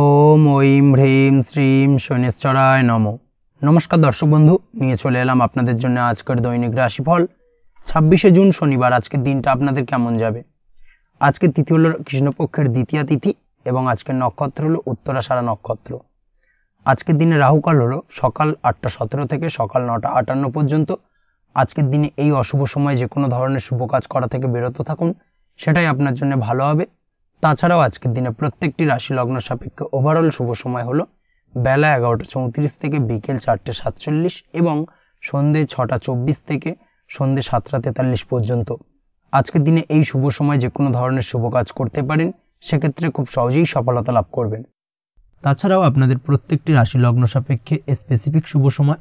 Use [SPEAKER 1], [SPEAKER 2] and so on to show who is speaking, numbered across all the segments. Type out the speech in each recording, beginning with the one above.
[SPEAKER 1] ওম ঐম হ্রীম শ্রীম শৈনেশ্বরায় নম নমস্কার দর্শক বন্ধু নিয়ে চলে এলাম আপনাদের জন্য আজকের দৈনিক রাশিফল ছাব্বিশে জুন শনিবার আজকের দিনটা আপনাদের কেমন যাবে আজকের তিথি হল কৃষ্ণপক্ষের দ্বিতীয় তিথি এবং আজকের নক্ষত্র হলো উত্তরাসারা নক্ষত্র আজকের দিনে রাহুকাল হলো সকাল আটটা সতেরো থেকে সকাল নটা আটান্ন পর্যন্ত আজকের দিনে এই অশুভ সময়ে যে কোনো ধরনের শুভ কাজ করা থেকে বিরত থাকুন সেটাই আপনার জন্য ভালো হবে তাছাড়াও আজকের দিনে প্রত্যেকটি রাশি লগ্ন সাপেক্ষে ওভারঅল শুভ সময় হলো বেলা এগারোটা চৌত্রিশ থেকে বিকেল চারটে সাতচল্লিশ এবং সন্ধে ছটা চব্বিশ থেকে সন্ধে সাতটা তেতাল্লিশ পর্যন্ত আজকের দিনে এই শুভ সময় যে কোনো ধরনের শুভ কাজ করতে পারেন সেক্ষেত্রে খুব সহজেই সফলতা লাভ করবেন তাছাড়াও আপনাদের প্রত্যেকটি রাশি লগ্ন সাপেক্ষে স্পেসিফিক শুভ সময়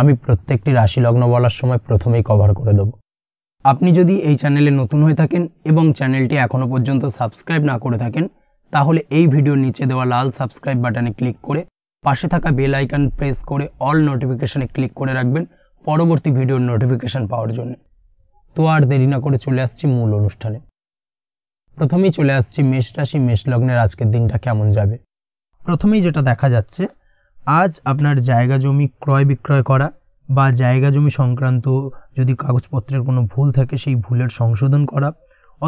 [SPEAKER 1] আমি প্রত্যেকটি রাশি লগ্ন বলার সময় প্রথমেই কভার করে দেবো আপনি যদি এই চ্যানেলে নতুন হয়ে থাকেন এবং চ্যানেলটি এখনও পর্যন্ত সাবস্ক্রাইব না করে থাকেন তাহলে এই ভিডিওর নিচে দেওয়া লাল সাবস্ক্রাইব বাটনে ক্লিক করে পাশে থাকা বেল আইকন প্রেস করে অল নোটিফিকেশানে ক্লিক করে রাখবেন পরবর্তী ভিডিওর নোটিফিকেশান পাওয়ার জন্য তো আর দেরি না করে চলে আসছি মূল অনুষ্ঠানে প্রথমেই চলে আসছি মেষ রাশি মেষ লগ্নের আজকের দিনটা কেমন যাবে প্রথমেই যেটা দেখা যাচ্ছে আজ আপনার জায়গা জমি ক্রয় বিক্রয় করা বা জায়গা জমি সংক্রান্ত যদি কাগজপত্রের কোনো ভুল থাকে সেই ভুলের সংশোধন করা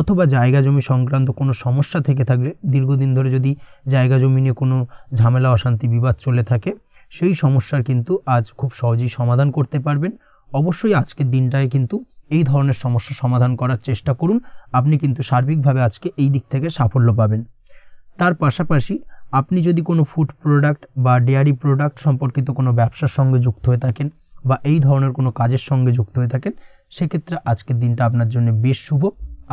[SPEAKER 1] অথবা জায়গা জমি সংক্রান্ত কোনো সমস্যা থেকে থাকলে দীর্ঘদিন ধরে যদি জায়গা জমি নিয়ে কোনো ঝামেলা অশান্তি বিবাদ চলে থাকে সেই সমস্যার কিন্তু আজ খুব সহজেই সমাধান করতে পারবেন অবশ্যই আজকের দিনটায় কিন্তু এই ধরনের সমস্যা সমাধান করার চেষ্টা করুন আপনি কিন্তু সার্বিকভাবে আজকে এই দিক থেকে সাফল্য পাবেন তার পাশাপাশি আপনি যদি কোনো ফুড প্রোডাক্ট বা ডেয়ারি প্রোডাক্ট সম্পর্কিত কোনো ব্যবসার সঙ্গে যুক্ত হয়ে থাকেন বা এই ধরনের কোনো কাজের সঙ্গে যুক্ত হয়ে থাকেন সেক্ষেত্রে আজকের দিনটা আপনার জন্য বেশ শুভ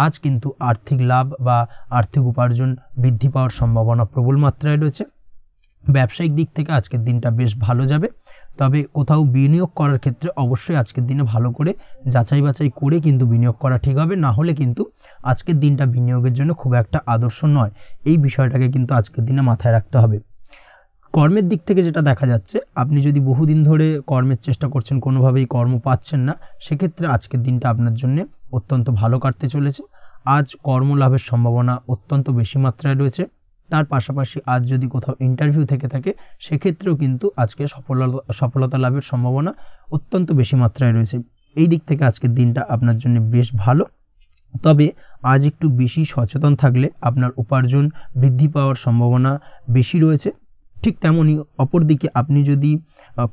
[SPEAKER 1] আজ কিন্তু আর্থিক লাভ বা আর্থিক উপার্জন বৃদ্ধি পাওয়ার সম্ভাবনা প্রবল মাত্রায় রয়েছে ব্যবসায়িক দিক থেকে আজকের দিনটা বেশ ভালো যাবে তবে কোথাও বিনিয়োগ করার ক্ষেত্রে অবশ্যই আজকের দিনে ভালো করে যাচাই বাছাই করে কিন্তু বিনিয়োগ করা ঠিক হবে না হলে কিন্তু আজকের দিনটা বিনিয়োগের জন্য খুব একটা আদর্শ নয় এই বিষয়টাকে কিন্তু আজকের দিনে মাথায় রাখতে হবে কর্মের দিক থেকে যেটা দেখা যাচ্ছে আপনি যদি বহুদিন ধরে কর্মের চেষ্টা করছেন কোনোভাবেই কর্ম পাচ্ছেন না সেক্ষেত্রে আজকের দিনটা আপনার জন্য অত্যন্ত ভালো কাটতে চলেছে আজ কর্ম লাভের সম্ভাবনা অত্যন্ত বেশি মাত্রায় রয়েছে তার পাশাপাশি আজ যদি কোথাও ইন্টারভিউ থেকে থাকে সেক্ষেত্রেও কিন্তু আজকে সফলতা সফলতা লাভের সম্ভাবনা অত্যন্ত বেশি মাত্রায় রয়েছে এই দিক থেকে আজকের দিনটা আপনার জন্য বেশ ভালো তবে আজ একটু বেশি সচেতন থাকলে আপনার উপার্জন বৃদ্ধি পাওয়ার সম্ভাবনা বেশি রয়েছে ঠিক তেমনই অপরদিকে আপনি যদি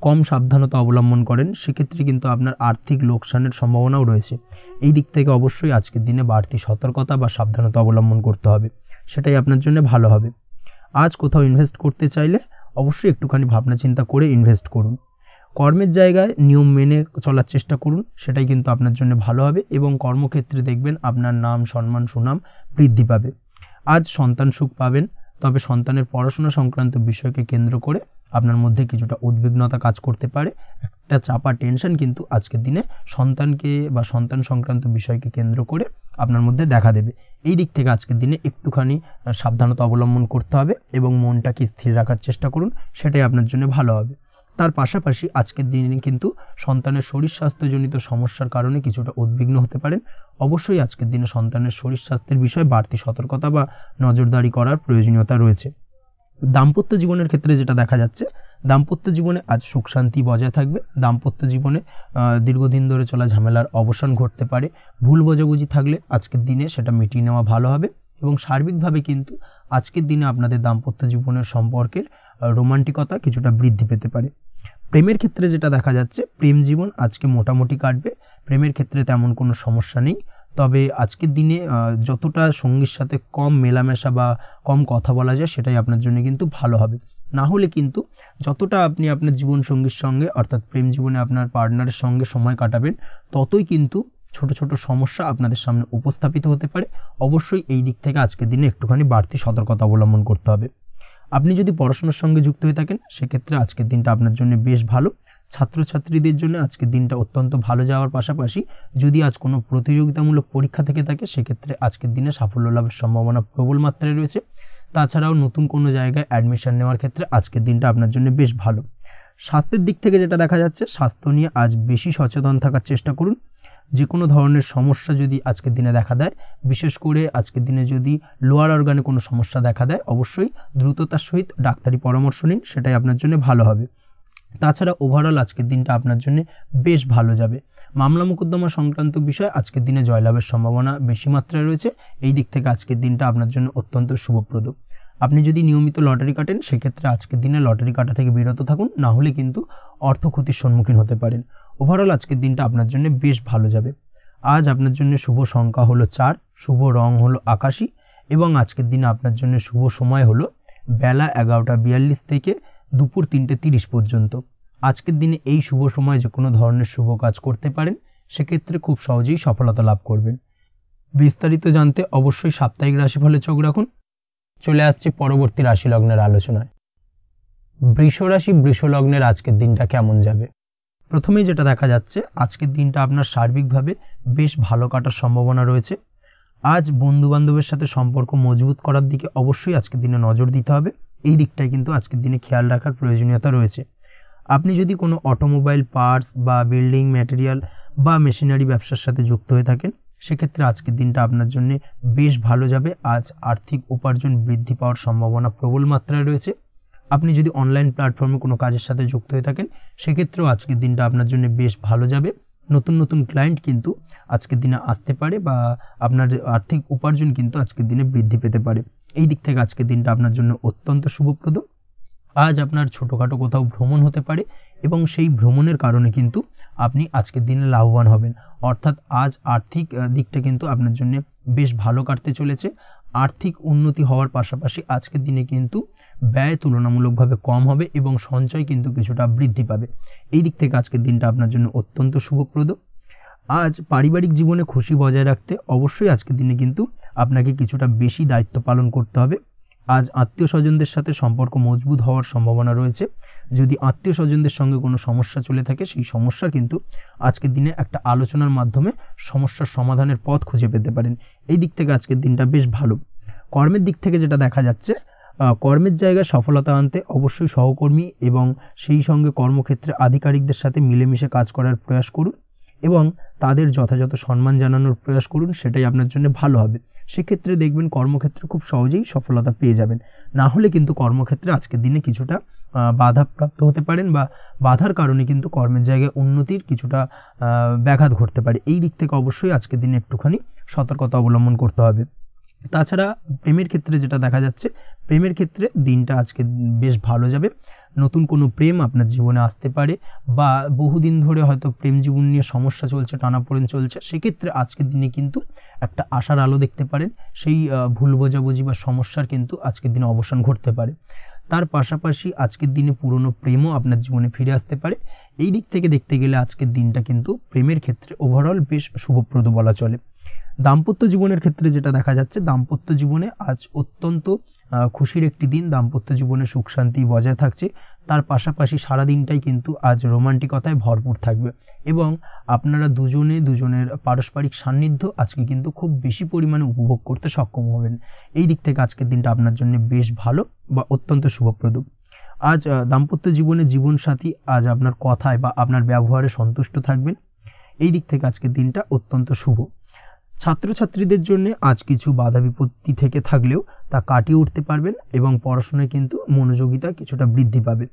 [SPEAKER 1] কম সাবধানতা অবলম্বন করেন সেক্ষেত্রে কিন্তু আপনার আর্থিক লোকসানের সম্ভাবনাও রয়েছে এই দিক থেকে অবশ্যই আজকের দিনে বাড়তি সতর্কতা বা সাবধানতা অবলম্বন করতে হবে সেটাই আপনার জন্য ভালো হবে আজ কোথাও ইনভেস্ট করতে চাইলে অবশ্যই একটুখানি ভাবনা চিন্তা করে ইনভেস্ট করুন কর্মের জায়গায় নিয়ম মেনে চলার চেষ্টা করুন সেটাই কিন্তু আপনার জন্য ভালো হবে এবং কর্মক্ষেত্রে দেখবেন আপনার নাম সম্মান সুনাম বৃদ্ধি পাবে আজ সন্তান সুখ পাবেন তবে সন্তানের পড়াশোনা সংক্রান্ত বিষয়কে কেন্দ্র করে আপনার মধ্যে কিছুটা উদ্বিগ্নতা কাজ করতে পারে একটা চাপা টেনশন কিন্তু আজকের দিনে সন্তানকে বা সন্তান সংক্রান্ত বিষয়কে কেন্দ্র করে আপনার মধ্যে দেখা দেবে এই দিক থেকে আজকের দিনে একটুখানি সাবধানতা অবলম্বন করতে হবে এবং মনটাকে স্থির রাখার চেষ্টা করুন সেটাই আপনার জন্য ভালো হবে তার পাশাপাশি আজকের দিনে কিন্তু সন্তানের শরীর স্বাস্থ্যজনিত সমস্যার কারণে কিছুটা উদ্বিগ্ন হতে পারেন অবশ্যই আজকের দিনে সন্তানের শরীর স্বাস্থ্যের বিষয়ে বাড়তি সতর্কতা বা নজরদারি করার প্রয়োজনীয়তা রয়েছে দাম্পত্য জীবনের ক্ষেত্রে যেটা দেখা যাচ্ছে দাম্পত্য জীবনে আজ সুখ শান্তি বজায় থাকবে দাম্পত্য জীবনে দীর্ঘদিন ধরে চলা ঝামেলার অবসান ঘটতে পারে ভুল বোঝাবুঝি থাকলে আজকের দিনে সেটা মিটিয়ে নেওয়া ভালো হবে এবং সার্বিকভাবে কিন্তু আজকের দিনে আপনাদের দাম্পত্য জীবনের সম্পর্কের রোমান্টিকতা কিছুটা বৃদ্ধি পেতে পারে প্রেমের ক্ষেত্রে যেটা দেখা যাচ্ছে প্রেম জীবন আজকে মোটামুটি কাটবে প্রেমের ক্ষেত্রে তেমন কোনো সমস্যা নেই তবে আজকের দিনে যতটা সঙ্গীর সাথে কম মেলামেশা বা কম কথা বলা যায় সেটাই আপনার জন্য কিন্তু ভালো হবে না হলে কিন্তু যতটা আপনি আপনার জীবন সঙ্গীর সঙ্গে অর্থাৎ প্রেম জীবনে আপনার পার্টনারের সঙ্গে সময় কাটাবেন ততই কিন্তু ছোট ছোট সমস্যা আপনাদের সামনে উপস্থাপিত হতে পারে অবশ্যই এই দিক থেকে আজকের দিনে একটুখানি বাড়তি সতর্কতা অবলম্বন করতে হবে আপনি যদি পড়াশোনার সঙ্গে যুক্ত হয়ে থাকেন সেক্ষেত্রে আজকের দিনটা আপনার জন্য বেশ ভালো ছাত্রছাত্রীদের জন্য আজকের দিনটা অত্যন্ত ভালো যাওয়ার পাশাপাশি যদি আজ কোনো প্রতিযোগিতামূলক পরীক্ষা থেকে থাকে সেক্ষেত্রে আজকের দিনে সাফল্য লাভের সম্ভাবনা প্রবল মাত্রায় রয়েছে তাছাড়াও নতুন কোনো জায়গায় অ্যাডমিশন নেওয়ার ক্ষেত্রে আজকের দিনটা আপনার জন্য বেশ ভালো স্বাস্থ্যের দিক থেকে যেটা দেখা যাচ্ছে স্বাস্থ্য নিয়ে আজ বেশি সচেতন থাকার চেষ্টা করুন যে কোনো ধরনের সমস্যা যদি আজকের দিনে দেখা দেয় বিশেষ করে আজকের দিনে যদি লোয়ার অর্গানে কোনো সমস্যা দেখা দেয় অবশ্যই দ্রুততার সহিত ডাক্তারি পরামর্শ নিন সেটাই আপনার জন্য ভালো হবে তাছাড়া ওভারঅল আজকের দিনটা আপনার জন্য বেশ ভালো যাবে মামলা মোকদ্দমা সংক্রান্ত বিষয় আজকের দিনে জয়লাভের সম্ভাবনা বেশি মাত্রায় রয়েছে এই দিক থেকে আজকের দিনটা আপনার জন্য অত্যন্ত শুভপ্রদ আপনি যদি নিয়মিত লটারি কাটেন সেক্ষেত্রে আজকের দিনে লটারি কাটা থেকে বিরত থাকুন না হলে কিন্তু অর্থ ক্ষতির সম্মুখীন হতে পারেন ওভারঅল আজকের দিনটা আপনার জন্য বেশ ভালো যাবে আজ আপনার জন্য শুভ সংখ্যা হলো চার শুভ রং হলো আকাশি এবং আজকের দিনে আপনার জন্য শুভ সময় হলো বেলা এগারোটা বিয়াল্লিশ থেকে দুপুর তিনটে তিরিশ পর্যন্ত আজকের দিনে এই শুভ সময় যে কোনো ধরনের শুভ কাজ করতে পারেন সেক্ষেত্রে খুব সহজেই সফলতা লাভ করবেন বিস্তারিত জানতে অবশ্যই সাপ্তাহিক রাশি ফলে চোখ রাখুন চলে আসছে পরবর্তী রাশি লগ্নের আলোচনায় বৃষ রাশি বৃষ লগ্নের আজকের দিনটা কেমন যাবে প্রথমেই যেটা দেখা যাচ্ছে আজকের দিনটা আপনার সার্বিকভাবে বেশ ভালো কাটার সম্ভাবনা রয়েছে আজ বন্ধুবান্ধবের সাথে সম্পর্ক মজবুত করার দিকে অবশ্যই আজকের দিনে নজর দিতে হবে এই দিকটাই কিন্তু আজকের দিনে খেয়াল রাখার প্রয়োজনীয়তা রয়েছে আপনি যদি কোনো অটোমোবাইল পার্টস বা বিল্ডিং ম্যাটেরিয়াল বা মেশিনারি ব্যবসার সাথে যুক্ত হয়ে থাকেন সেক্ষেত্রে আজকের দিনটা আপনার জন্য বেশ ভালো যাবে আজ আর্থিক উপার্জন বৃদ্ধি পাওয়ার সম্ভাবনা প্রবল মাত্রায় রয়েছে আপনি যদি অনলাইন প্ল্যাটফর্মে কোনো কাজের সাথে যুক্ত হয়ে থাকেন সেক্ষেত্রেও আজকের দিনটা আপনার জন্য বেশ ভালো যাবে নতুন নতুন ক্লায়েন্ট কিন্তু আজকের দিনে আসতে পারে বা আপনার আর্থিক উপার্জন কিন্তু আজকের দিনে বৃদ্ধি পেতে পারে এই দিক থেকে আজকের দিনটা আপনার জন্য অত্যন্ত শুভপ্রদ আজ আপনার ছোটোখাটো কোথাও ভ্রমণ হতে পারে এবং সেই ভ্রমণের কারণে কিন্তু আপনি আজকের দিনে লাভবান হবেন অর্থাৎ আজ আর্থিক দিকটা কিন্তু আপনার জন্য বেশ ভালো কাটতে চলেছে আর্থিক উন্নতি হওয়ার পাশাপাশি আজকের দিনে কিন্তু ব্যয় তুলনামূলকভাবে কম হবে এবং সঞ্চয় কিন্তু কিছুটা বৃদ্ধি পাবে এই দিক থেকে আজকের দিনটা আপনার জন্য অত্যন্ত শুভপ্রদ আজ পারিবারিক জীবনে খুশি বজায় রাখতে অবশ্যই আজকের দিনে কিন্তু আপনাকে কিছুটা বেশি দায়িত্ব পালন করতে হবে আজ আত্মীয় স্বজনদের সাথে সম্পর্ক মজবুত হওয়ার সম্ভাবনা রয়েছে যদি আত্মীয় স্বজনদের সঙ্গে কোনো সমস্যা চলে থাকে সেই সমস্যা কিন্তু আজকের দিনে একটা আলোচনার মাধ্যমে সমস্যার সমাধানের পথ খুঁজে পেতে পারেন এই দিক থেকে আজকের দিনটা বেশ ভালো কর্মের দিক থেকে যেটা দেখা যাচ্ছে কর্মের জায়গায় সফলতা আনতে অবশ্যই সহকর্মী এবং সেই সঙ্গে কর্মক্ষেত্রে আধিকারিকদের সাথে মিলেমিশে কাজ করার প্রয়াস করুন এবং তাদের যথাযথ সম্মান জানানোর প্রয়াস করুন সেটাই আপনার জন্য ভালো হবে সেক্ষেত্রে দেখবেন কর্মক্ষেত্রে খুব সহজেই সফলতা পেয়ে যাবেন না হলে কিন্তু কর্মক্ষেত্রে আজকের দিনে কিছুটা বাধাপ্রাপ্ত হতে পারেন বা বাধার কারণে কিন্তু কর্মের জায়গায় উন্নতির কিছুটা ব্যাঘাত ঘটতে পারে এই দিক থেকে অবশ্যই আজকের দিনে একটুখানি সতর্কতা অবলম্বন করতে হবে তাছাড়া প্রেমের ক্ষেত্রে যেটা দেখা যাচ্ছে প্রেমের ক্ষেত্রে দিনটা আজকে বেশ ভালো যাবে নতুন কোনো প্রেম আপনার জীবনে আসতে পারে বা বহুদিন ধরে হয়তো প্রেম জীবন নিয়ে সমস্যা চলছে টানাপোড়েন চলছে সেক্ষেত্রে আজকের দিনে কিন্তু একটা আশার আলো দেখতে পারেন সেই ভুল বোঝাবুঝি বা সমস্যার কিন্তু আজকের দিনে অবসান ঘটতে পারে তার পাশাপাশি আজকের দিনে পুরনো প্রেমও আপনার জীবনে ফিরে আসতে পারে এই দিক থেকে দেখতে গেলে আজকের দিনটা কিন্তু প্রেমের ক্ষেত্রে ওভারঅল বেশ শুভপ্রদ বলা চলে দাম্পত্য জীবনের ক্ষেত্রে যেটা দেখা যাচ্ছে দাম্পত্য জীবনে আজ অত্যন্ত খুশির একটি দিন দাম্পত্য জীবনে সুখ শান্তি বজায় থাকছে তার পাশাপাশি সারা দিনটাই কিন্তু আজ রোমান্টিকতায় ভরপুর থাকবে এবং আপনারা দুজনে দুজনের পারস্পরিক সান্নিধ্য আজকে কিন্তু খুব বেশি পরিমাণে উপভোগ করতে সক্ষম হবেন এই দিক থেকে আজকের দিনটা আপনার জন্য বেশ ভালো বা অত্যন্ত শুভপ্রদ আজ দাম্পত্য জীবনে জীবনসাথী আজ আপনার কথায় বা আপনার ব্যবহারে সন্তুষ্ট থাকবেন এই দিক থেকে আজকের দিনটা অত্যন্ত শুভ ছাত্রছাত্রীদের জন্য আজ কিছু বাধা বিপত্তি থেকে থাকলেও তা কাটিয়ে উঠতে পারবেন এবং পড়াশোনায় কিন্তু মনোযোগিতা কিছুটা বৃদ্ধি পাবে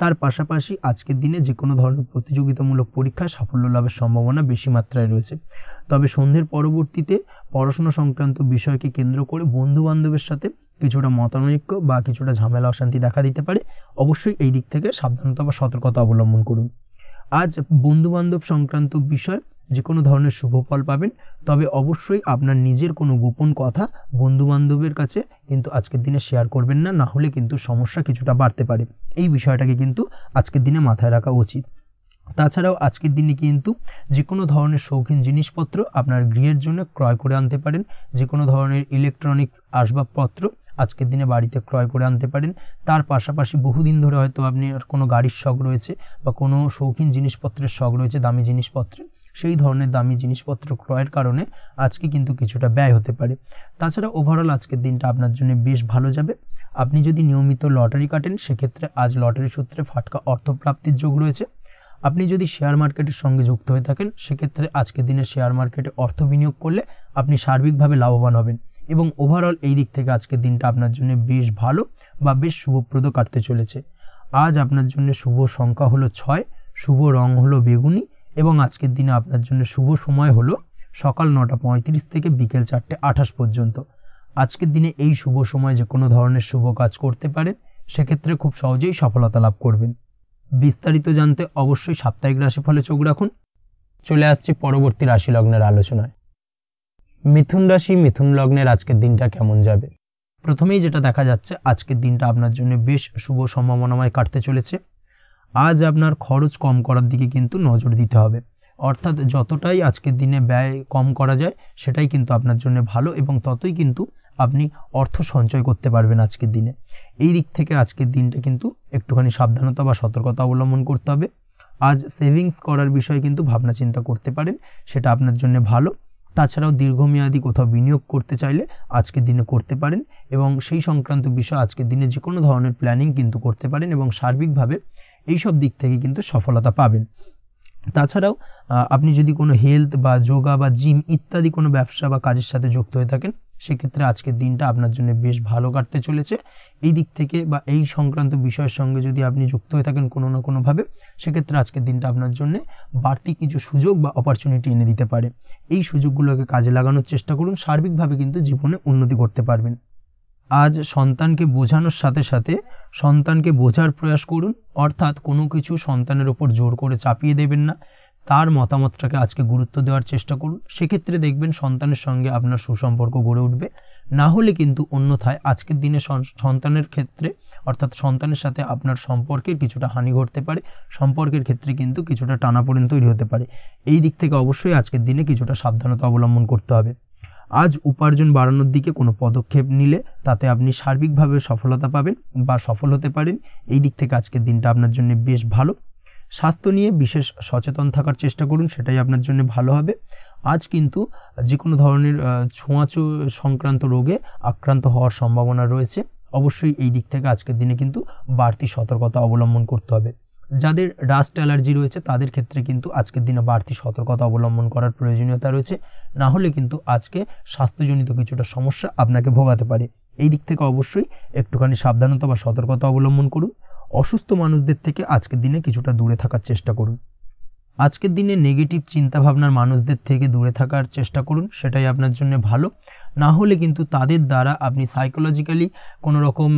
[SPEAKER 1] তার পাশাপাশি আজকের দিনে যে কোনো ধরনের প্রতিযোগিতামূলক পরীক্ষায় সাফল্য লাভের সম্ভাবনা বেশি মাত্রায় রয়েছে তবে সন্ধ্যের পরবর্তীতে পড়াশোনা সংক্রান্ত বিষয়কে কেন্দ্র করে বন্ধু বান্ধবের সাথে কিছুটা মতানৈক্য বা কিছুটা ঝামেলা অশান্তি দেখা দিতে পারে অবশ্যই এই দিক থেকে সাবধানতা বা সতর্কতা অবলম্বন করুন আজ বন্ধু বান্ধব সংক্রান্ত বিষয় যে কোনো ধরনের শুভ ফল পাবেন তবে অবশ্যই আপনার নিজের কোনো গোপন কথা বন্ধুবান্ধবের কাছে কিন্তু আজকের দিনে শেয়ার করবেন না না হলে কিন্তু সমস্যা কিছুটা বাড়তে পারে এই বিষয়টাকে কিন্তু আজকের দিনে মাথায় রাখা উচিত তাছাড়াও আজকের দিনে কিন্তু যে কোনো ধরনের শৌখিন জিনিসপত্র আপনার গৃহের জন্য ক্রয় করে আনতে পারেন যে কোনো ধরনের ইলেকট্রনিক্স আসবাবপত্র আজকের দিনে বাড়িতে ক্রয় করে আনতে পারেন তার পাশাপাশি বহুদিন ধরে হয়তো আপনি কোনো গাড়ির শখ রয়েছে বা কোনো শৌখিন জিনিসপত্রের শখ রয়েছে দামি জিনিসপত্রের সেই ধরনের দামি জিনিসপত্র ক্রয়ের কারণে আজকে কিন্তু কিছুটা ব্যয় হতে পারে তাছাড়া ওভারঅল আজকের দিনটা আপনার জন্য বেশ ভালো যাবে আপনি যদি নিয়মিত লটারি কাটেন সেক্ষেত্রে আজ লটারি সূত্রে ফাটকা অর্থপ্রাপ্তির যোগ রয়েছে আপনি যদি শেয়ার মার্কেটের সঙ্গে যুক্ত হয়ে থাকেন সেক্ষেত্রে আজকের দিনে শেয়ার মার্কেটে অর্থ বিনিয়োগ করলে আপনি সার্বিকভাবে লাভবান হবেন এবং ওভারঅল এই দিক থেকে আজকের দিনটা আপনার জন্য বেশ ভালো বা বেশ শুভপ্রদ কাটতে চলেছে আজ আপনার জন্য শুভ সংখ্যা হলো ছয় শুভ রং হলো বেগুনি এবং আজকের দিনে আপনার জন্য শুভ সময় হলো সকাল নটা পঁয়ত্রিশ থেকে বিকেল চারটে আঠাশ পর্যন্ত আজকের দিনে এই শুভ সময় যে কোনো ধরনের শুভ কাজ করতে পারেন সেক্ষেত্রে খুব সহজেই সফলতা লাভ করবেন বিস্তারিত জানতে অবশ্যই সাপ্তাহিক রাশি ফলে চোখ রাখুন চলে আসছি পরবর্তী রাশি লগ্নের আলোচনায় মিথুন রাশি মিথুন লগ্নের আজকের দিনটা কেমন যাবে প্রথমেই যেটা দেখা যাচ্ছে আজকের দিনটা আপনার জন্য বেশ শুভ সম্ভাবনাময় কাটতে চলেছে আজ আপনার খরচ কম করার দিকে কিন্তু নজর দিতে হবে অর্থাৎ যতটাই আজকের দিনে ব্যয় কম করা যায় সেটাই কিন্তু আপনার জন্য ভালো এবং ততই কিন্তু আপনি অর্থ সঞ্চয় করতে পারবেন আজকের দিনে এই দিক থেকে আজকের দিনটা কিন্তু একটুখানি সাবধানতা বা সতর্কতা অবলম্বন করতে হবে আজ সেভিংস করার বিষয়ে কিন্তু ভাবনা চিন্তা করতে পারেন সেটা আপনার জন্য ভালো তাছাড়াও দীর্ঘমেয়াদী কোথাও বিনিয়োগ করতে চাইলে আজকের দিনে করতে পারেন এবং সেই সংক্রান্ত বিষয় আজকের দিনে যে কোনো ধরনের প্ল্যানিং কিন্তু করতে পারেন এবং সার্বিকভাবে এইসব দিক থেকে কিন্তু সফলতা পাবেন তাছাড়াও আপনি যদি কোনো হেলথ বা যোগা বা জিম ইত্যাদি কোনো ব্যবসা বা কাজের সাথে যুক্ত হয়ে থাকেন সেক্ষেত্রে আজকের দিনটা আপনার জন্য বেশ ভালো কাটতে চলেছে এই দিক থেকে বা এই সংক্রান্ত বিষয়ের সঙ্গে যদি আপনি যুক্ত হয়ে থাকেন কোনো না কোনোভাবে সেক্ষেত্রে আজকের দিনটা আপনার জন্য বাড়তি কিছু সুযোগ বা অপরচুনিটি এনে দিতে পারে এই সুযোগগুলোকে কাজে লাগানোর চেষ্টা করুন সার্বিকভাবে কিন্তু জীবনে উন্নতি করতে পারবেন আজ সন্তানকে বোঝানোর সাথে সাথে সন্তানকে বোঝার প্রয়াস করুন অর্থাৎ কোনো কিছু সন্তানের ওপর জোর করে চাপিয়ে দেবেন না তার মতামতটাকে আজকে গুরুত্ব দেওয়ার চেষ্টা করুন সেক্ষেত্রে দেখবেন সন্তানের সঙ্গে আপনার সুসম্পর্ক গড়ে উঠবে না হলে কিন্তু অন্যথায় আজকের দিনে সন্তানের ক্ষেত্রে অর্থাৎ সন্তানের সাথে আপনার সম্পর্কের কিছুটা হানি ঘটতে পারে সম্পর্কের ক্ষেত্রে কিন্তু কিছুটা টানাপোড়েন তৈরি হতে পারে এই দিক থেকে অবশ্যই আজকের দিনে কিছুটা সাবধানতা অবলম্বন করতে হবে আজ উপার্জন বাড়ানোর দিকে কোনো পদক্ষেপ নিলে তাতে আপনি সার্বিকভাবে সফলতা পাবেন বা সফল হতে পারেন এই দিক থেকে আজকের দিনটা আপনার জন্য বেশ ভালো স্বাস্থ্য নিয়ে বিশেষ সচেতন থাকার চেষ্টা করুন সেটাই আপনার জন্য ভালো হবে আজ কিন্তু যে কোনো ধরনের ছোঁয়াচো সংক্রান্ত রোগে আক্রান্ত হওয়ার সম্ভাবনা রয়েছে অবশ্যই এই দিক থেকে আজকের দিনে কিন্তু বাড়তি সতর্কতা অবলম্বন করতে হবে যাদের ডাস্ট অ্যালার্জি রয়েছে তাদের ক্ষেত্রে কিন্তু আজকের দিনে বাড়তি সতর্কতা অবলম্বন করার প্রয়োজনীয়তা রয়েছে না হলে কিন্তু আজকে স্বাস্থ্যজনিত কিছুটা সমস্যা আপনাকে ভোগাতে পারে এই দিক থেকে অবশ্যই একটুখানি সাবধানতা বা সতর্কতা অবলম্বন করুন অসুস্থ মানুষদের থেকে আজকের দিনে কিছুটা দূরে থাকার চেষ্টা করুন আজকের দিনে নেগেটিভ চিন্তাভাবনার মানুষদের থেকে দূরে থাকার চেষ্টা করুন সেটাই আপনার জন্য ভালো না হলে কিন্তু তাদের দ্বারা আপনি সাইকোলজিক্যালি কোনো রকম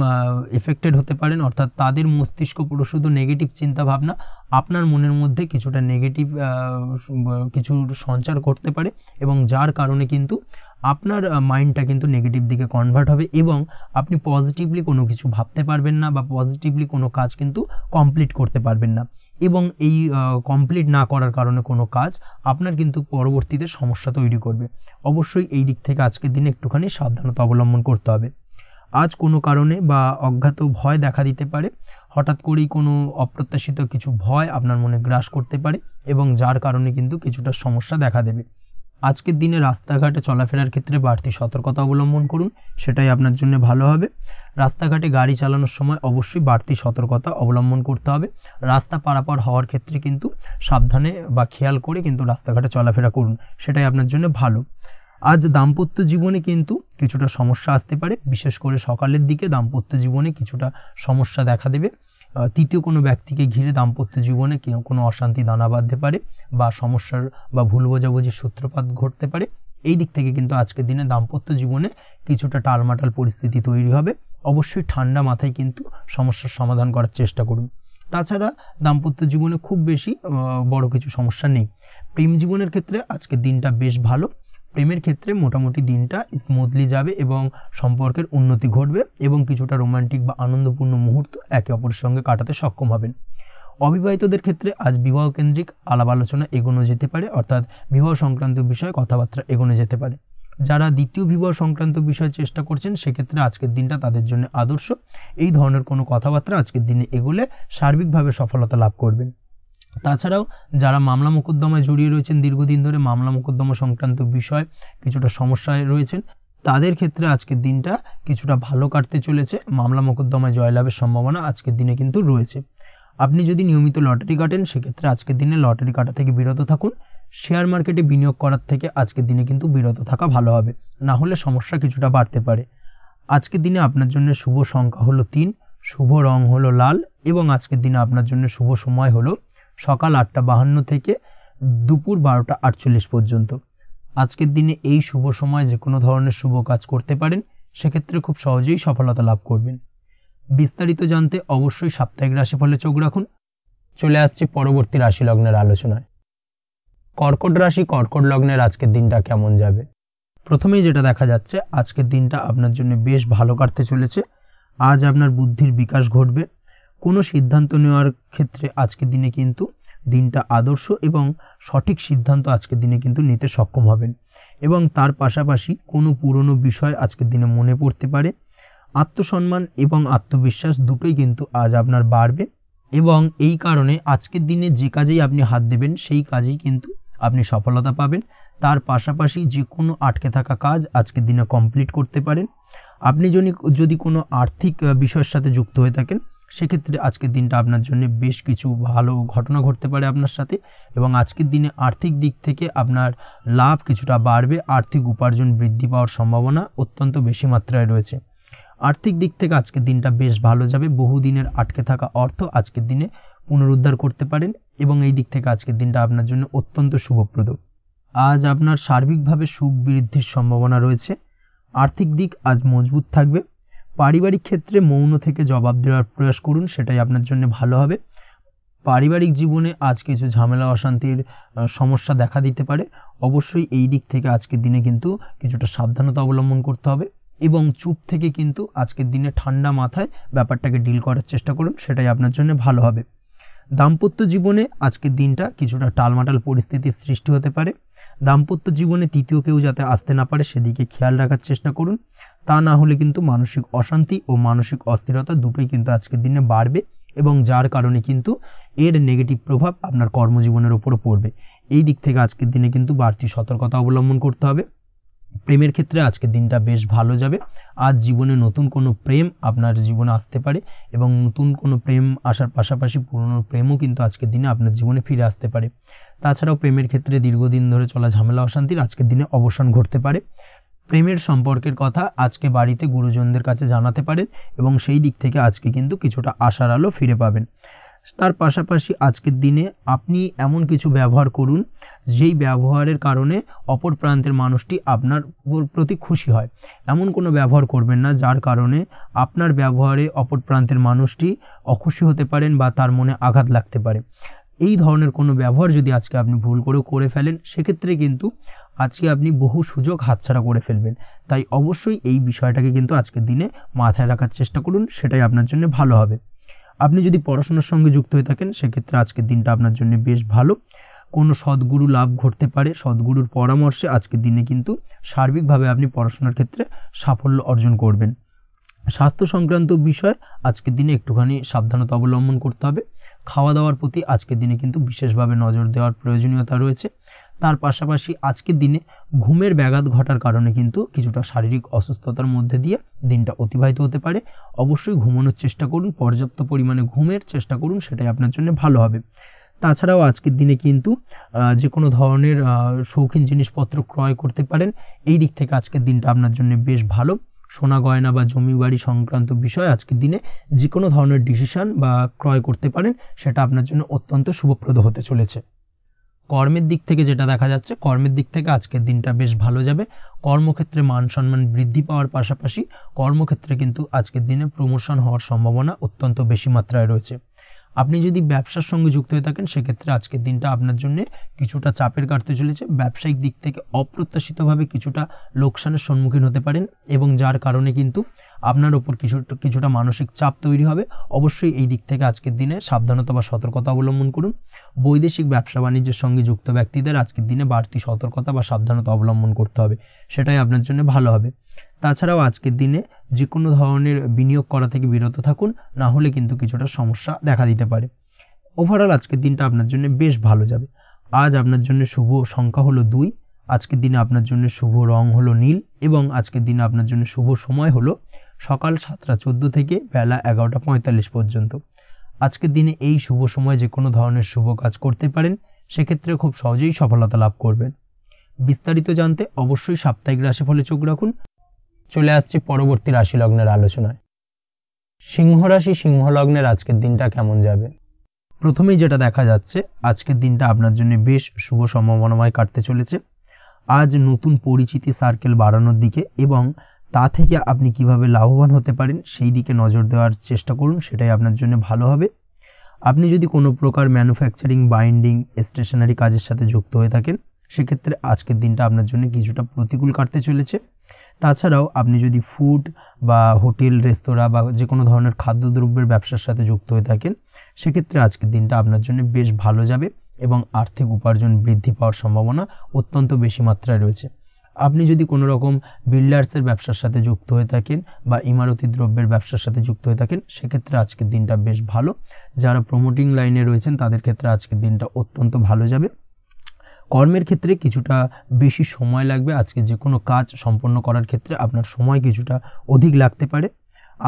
[SPEAKER 1] এফেক্টেড হতে পারেন অর্থাৎ তাদের মস্তিষ্ক পুরো শুধু নেগেটিভ চিন্তাভাবনা আপনার মনের মধ্যে কিছুটা নেগেটিভ কিছু সঞ্চার করতে পারে এবং যার কারণে কিন্তু আপনার মাইন্ডটা কিন্তু নেগেটিভ দিকে কনভার্ট হবে এবং আপনি পজিটিভলি কোনো কিছু ভাবতে পারবেন না বা পজিটিভলি কোনো কাজ কিন্তু কমপ্লিট করতে পারবেন না এবং এই কমপ্লিট না করার কারণে কোনো কাজ আপনার কিন্তু পরবর্তীতে সমস্যা তৈরি করবে অবশ্যই এই দিক থেকে আজকের দিনে একটুখানি সাবধানতা অবলম্বন করতে হবে আজ কোনো কারণে বা অজ্ঞাত ভয় দেখা দিতে পারে হঠাৎ করেই কোনো অপ্রত্যাশিত কিছু ভয় আপনার মনে গ্রাস করতে পারে এবং যার কারণে কিন্তু কিছুটা সমস্যা দেখা দেবে আজকের দিনে রাস্তাঘাটে চলাফেরার ক্ষেত্রে বাড়তি সতর্কতা অবলম্বন করুন সেটাই আপনার জন্য ভালো হবে রাস্তাঘাটে গাড়ি চালানোর সময় অবশ্যই বাড়তি সতর্কতা অবলম্বন করতে হবে রাস্তা পারাপার হওয়ার ক্ষেত্রে কিন্তু সাবধানে বা খেয়াল করে কিন্তু রাস্তাঘাটে চলাফেরা করুন সেটাই আপনার জন্য ভালো আজ দাম্পত্য জীবনে কিন্তু কিছুটা সমস্যা আসতে পারে বিশেষ করে সকালের দিকে দাম্পত্য জীবনে কিছুটা সমস্যা দেখা দেবে তৃতীয় কোনো ব্যক্তিকে ঘিরে দাম্পত্য জীবনে কোনো অশান্তি দানা বাঁধতে পারে বা সমস্যার বা ভুল বোঝাবুঝির সূত্রপাত ঘটতে পারে এই দিক থেকে কিন্তু আজকের দিনে দাম্পত্য জীবনে কিছুটা টালমাটাল পরিস্থিতি তৈরি হবে অবশ্যই ঠান্ডা মাথায় কিন্তু সমস্যার সমাধান করার চেষ্টা করুন তাছাড়া দাম্পত্য জীবনে খুব বেশি বড় কিছু সমস্যা নেই প্রেম জীবনের ক্ষেত্রে আজকের দিনটা বেশ ভালো প্রেমের ক্ষেত্রে মোটামুটি দিনটা স্মুথলি যাবে এবং সম্পর্কের উন্নতি ঘটবে এবং কিছুটা রোমান্টিক বা আনন্দপূর্ণ মুহূর্ত একে অপরের সঙ্গে কাটাতে সক্ষম হবেন অবিবাহিতদের ক্ষেত্রে আজ বিবাহ কেন্দ্রিক আলাপ আলোচনা এগোনো যেতে পারে অর্থাৎ বিবাহ সংক্রান্ত বিষয়ে কথাবার্তা এগোনো যেতে পারে যারা দ্বিতীয় বিবাহ সংক্রান্ত বিষয়ে চেষ্টা করছেন সেক্ষেত্রে আজকের দিনটা তাদের জন্য আদর্শ এই ধরনের কোনো কথাবার্তা আজকের দিনে এগোলে সার্বিকভাবে সফলতা লাভ করবেন তাছাড়াও যারা মামলা মোকদ্দমায় জড়িয়ে রয়েছেন দীর্ঘদিন ধরে মামলা মোকদ্দমা সংক্রান্ত বিষয় কিছুটা সমস্যায় রয়েছেন তাদের ক্ষেত্রে আজকের দিনটা কিছুটা ভালো কাটতে চলেছে মামলা মোকদ্দমায় জয়লাভের সম্ভাবনা আজকের দিনে কিন্তু রয়েছে আপনি যদি নিয়মিত লটারি কাটেন সেক্ষেত্রে আজকের দিনে লটারি কাটা থেকে বিরত থাকুন শেয়ার মার্কেটে বিনিয়োগ করার থেকে আজকের দিনে কিন্তু বিরত থাকা ভালো হবে না হলে সমস্যা কিছুটা বাড়তে পারে আজকের দিনে আপনার জন্য শুভ সংখ্যা হলো তিন শুভ রং হলো লাল এবং আজকের দিনে আপনার জন্য শুভ সময় হলো সকাল আটটা বাহান্ন থেকে দুপুর বারোটা আটচল্লিশ পর্যন্ত আজকের দিনে এই শুভ সময় যে কোনো ধরনের শুভ কাজ করতে পারেন সেক্ষেত্রে খুব সহজেই সফলতা লাভ করবেন বিস্তারিত জানতে অবশ্যই সাপ্তাহিক রাশিফলে চোখ রাখুন চলে আসছে পরবর্তী রাশি লগ্নের আলোচনায় কর্কট রাশি কর্কট লগ্নের আজকের দিনটা কেমন যাবে প্রথমেই যেটা দেখা যাচ্ছে আজকের দিনটা আপনার জন্য বেশ ভালো কাটতে চলেছে আজ আপনার বুদ্ধির বিকাশ ঘটবে কোনো সিদ্ধান্ত নেওয়ার ক্ষেত্রে আজকের দিনে কিন্তু দিনটা আদর্শ এবং সঠিক সিদ্ধান্ত আজকের দিনে কিন্তু নিতে সক্ষম হবেন এবং তার পাশাপাশি কোনো পুরনো বিষয় আজকের দিনে মনে পড়তে পারে আত্মসম্মান এবং আত্মবিশ্বাস দুটোই কিন্তু আজ আপনার বাড়বে এবং এই কারণে আজকের দিনে যে কাজেই আপনি হাত দেবেন সেই কাজেই কিন্তু আপনি সফলতা পাবেন তার পাশাপাশি যে কোনো আটকে থাকা কাজ আজকের দিনে কমপ্লিট করতে পারেন আপনি যদি যদি কোনো আর্থিক বিষয়ের সাথে যুক্ত হয়ে থাকেন সেক্ষেত্রে আজকের দিনটা আপনার জন্য বেশ কিছু ভালো ঘটনা ঘটতে পারে আপনার সাথে এবং আজকের দিনে আর্থিক দিক থেকে আপনার লাভ কিছুটা বাড়বে আর্থিক উপার্জন বৃদ্ধি পাওয়ার সম্ভাবনা অত্যন্ত বেশি মাত্রায় রয়েছে আর্থিক দিক থেকে আজকের দিনটা বেশ ভালো যাবে বহুদিনের আটকে থাকা অর্থ আজকের দিনে পুনরুদ্ধার করতে পারেন এবং এই দিক থেকে আজকের দিনটা আপনার জন্য অত্যন্ত শুভপ্রদ আজ আপনার সার্বিকভাবে সুখ বৃদ্ধির সম্ভাবনা রয়েছে আর্থিক দিক আজ মজবুত থাকবে পারিবারিক ক্ষেত্রে মৌন থেকে জবাব দেওয়ার প্রয়াস করুন সেটাই আপনার জন্য ভালো হবে পারিবারিক জীবনে আজ কিছু ঝামেলা অশান্তির সমস্যা দেখা দিতে পারে অবশ্যই এই দিক থেকে আজকের দিনে কিন্তু কিছুটা সাবধানতা অবলম্বন করতে হবে এবং চুপ থেকে কিন্তু আজকের দিনে ঠান্ডা মাথায় ব্যাপারটাকে ডিল করার চেষ্টা করুন সেটাই আপনার জন্য ভালো হবে দাম্পত্য জীবনে আজকের দিনটা কিছুটা টালমাটাল পরিস্থিতির সৃষ্টি হতে পারে দাম্পত্য জীবনে তৃতীয় কেউ যাতে আসতে না পারে সেদিকে খেয়াল রাখার চেষ্টা করুন তা না হলে কিন্তু মানসিক অশান্তি ও মানসিক অস্থিরতা দুটোই কিন্তু আজকের দিনে বাড়বে এবং যার কারণে কিন্তু এর নেগেটিভ প্রভাব আপনার কর্মজীবনের ওপর পড়বে এই দিক থেকে আজকের দিনে কিন্তু বাড়তি সতর্কতা অবলম্বন করতে হবে প্রেমের ক্ষেত্রে আজকের দিনটা বেশ ভালো যাবে আজ জীবনে নতুন কোনো প্রেম আপনার জীবনে আসতে পারে এবং নতুন কোনো প্রেম আসার পাশাপাশি পুরনো প্রেমও কিন্তু আজকের দিনে আপনার জীবনে ফিরে আসতে পারে তাছাড়াও প্রেমের ক্ষেত্রে দীর্ঘদিন ধরে চলা ঝামেলা অশান্তির আজকের দিনে অবসান ঘটতে পারে প্রেমের সম্পর্কের কথা আজকে বাড়িতে গুরুজনদের কাছে জানাতে পারেন এবং সেই দিক থেকে আজকে কিন্তু কিছুটা আশার আলো ফিরে পাবেন তার পাশাপাশি আজকের দিনে আপনি এমন কিছু ব্যবহার করুন যেই ব্যবহারের কারণে অপর প্রান্তের মানুষটি আপনার প্রতি খুশি হয় এমন কোনো ব্যবহার করবেন না যার কারণে আপনার ব্যবহারে অপর প্রান্তের মানুষটি অখুশি হতে পারেন বা তার মনে আঘাত লাগতে পারে এই ধরনের কোনো ব্যবহার যদি আজকে আপনি ভুল করে করে ফেলেন সেক্ষেত্রে কিন্তু আজকে আপনি বহু সুযোগ হাতছাড়া করে ফেলবেন তাই অবশ্যই এই বিষয়টাকে কিন্তু আজকের দিনে মাথায় রাখার চেষ্টা করুন সেটাই আপনার জন্য ভালো হবে আপনি যদি পড়াশোনার সঙ্গে যুক্ত হয়ে থাকেন সেক্ষেত্রে আজকের দিনটা আপনার জন্য বেশ ভালো কোনো সদ্গুরু লাভ ঘটতে পারে সদ্গুরুর পরামর্শে আজকের দিনে কিন্তু সার্বিকভাবে আপনি পড়াশোনার ক্ষেত্রে সাফল্য অর্জন করবেন স্বাস্থ্য সংক্রান্ত বিষয় আজকের দিনে একটুখানি সাবধানতা অবলম্বন করতে হবে খাওয়া দাওয়ার প্রতি আজকের দিনে কিন্তু বিশেষভাবে নজর দেওয়ার প্রয়োজনীয়তা রয়েছে তার পাশাপাশি আজকের দিনে ঘুমের ব্যাঘাত ঘটার কারণে কিন্তু কিছুটা শারীরিক অসুস্থতার মধ্যে দিয়ে দিনটা অতিবাহিত হতে পারে অবশ্যই ঘুমানোর চেষ্টা করুন পর্যাপ্ত পরিমাণে ঘুমের চেষ্টা করুন সেটাই আপনার জন্য ভালো হবে তাছাড়াও আজকের দিনে কিন্তু যে কোনো ধরনের শৌখিন জিনিসপত্র ক্রয় করতে পারেন এই দিক থেকে আজকের দিনটা আপনার জন্য বেশ ভালো সোনা গয়না বা জমি বাড়ি সংক্রান্ত বিষয় আজকের দিনে যে কোনো ধরনের ডিসিশন বা ক্রয় করতে পারেন সেটা আপনার জন্য অত্যন্ত শুভপ্রদ হতে চলেছে কর্মের দিক থেকে যেটা দেখা যাচ্ছে কর্মের দিক থেকে আজকের দিনটা বেশ ভালো যাবে কর্মক্ষেত্রে মান সম্মান বৃদ্ধি পাওয়ার পাশাপাশি কর্মক্ষেত্রে কিন্তু আজকের দিনে প্রমোশন হওয়ার সম্ভাবনা অত্যন্ত বেশি মাত্রায় রয়েছে আপনি যদি ব্যবসার সঙ্গে যুক্ত হয়ে থাকেন সেক্ষেত্রে আজকের দিনটা আপনার জন্য কিছুটা চাপের কাটতে চলেছে ব্যবসায়িক দিক থেকে অপ্রত্যাশিতভাবে কিছুটা লোকসানের সম্মুখীন হতে পারেন এবং যার কারণে কিন্তু আপনার ওপর কিছু কিছুটা মানসিক চাপ তৈরি হবে অবশ্যই এই দিক থেকে আজকের দিনে সাবধানতা বা সতর্কতা অবলম্বন করুন বৈদেশিক ব্যবসা বাণিজ্যের সঙ্গে যুক্ত ব্যক্তিদের আজকের দিনে বাড়তি সতর্কতা বা সাবধানতা অবলম্বন করতে হবে সেটাই আপনার জন্য ভালো হবে তাছাড়াও আজকের দিনে যে কোনো ধরনের বিনিয়োগ করা থেকে বিরত থাকুন না হলে কিন্তু কিছুটা সমস্যা দেখা দিতে পারে ওভারঅল আজকের দিনটা আপনার জন্য বেশ ভালো যাবে আজ আপনার জন্য শুভ সংখ্যা হলো দুই আজকের দিনে আপনার জন্য শুভ রং হলো নীল এবং আজকের দিনে আপনার জন্য শুভ সময় হলো সকাল সাতটা চোদ্দ থেকে বেলা এগারোটা পঁয়তাল্লিশ পর্যন্ত আজকের দিনে এই শুভ সময়ে যে কোনো ধরনের শুভ কাজ করতে পারেন সেক্ষেত্রে খুব সহজেই সফলতা লাভ করবেন বিস্তারিত জানতে অবশ্যই সাপ্তাহিক রাশি ফলে চোখ রাখুন চলে আসছে পরবর্তী রাশি লগ্নের আলোচনায় সিংহ রাশি সিংহ লগ্নের আজকের দিনটা কেমন যাবে প্রথমেই যেটা দেখা যাচ্ছে আজকের দিনটা আপনার জন্য বেশ শুভ সম্ভাবনাময় কাটতে চলেছে আজ নতুন পরিচিতি সার্কেল বাড়ানোর দিকে এবং তা থেকে আপনি কিভাবে লাভবান হতে পারেন সেই দিকে নজর দেওয়ার চেষ্টা করুন সেটাই আপনার জন্য ভালো হবে আপনি যদি কোনো প্রকার ম্যানুফ্যাকচারিং বাইন্ডিং স্টেশনারি কাজের সাথে যুক্ত হয়ে থাকেন সেক্ষেত্রে আজকের দিনটা আপনার জন্য কিছুটা প্রতিকূল কাটতে চলেছে তাছাড়াও আপনি যদি ফুড বা হোটেল রেস্তোরাঁ বা যে কোনো ধরনের খাদ্যদ্রব্যের ব্যবসার সাথে যুক্ত হয়ে থাকেন সেক্ষেত্রে আজকের দিনটা আপনার জন্য বেশ ভালো যাবে এবং আর্থিক উপার্জন বৃদ্ধি পাওয়ার সম্ভাবনা অত্যন্ত বেশি মাত্রায় রয়েছে আপনি যদি কোনো রকম বিল্ডার্সের ব্যবসার সাথে যুক্ত হয়ে থাকেন বা ইমারতি দ্রব্যের ব্যবসার সাথে যুক্ত হয়ে থাকেন সেক্ষেত্রে আজকের দিনটা বেশ ভালো যারা প্রমোটিং লাইনে রয়েছেন তাদের ক্ষেত্রে আজকের দিনটা অত্যন্ত ভালো যাবে কর্মের ক্ষেত্রে কিছুটা বেশি সময় লাগবে আজকে যে কোনো কাজ সম্পন্ন করার ক্ষেত্রে আপনার সময় কিছুটা অধিক লাগতে পারে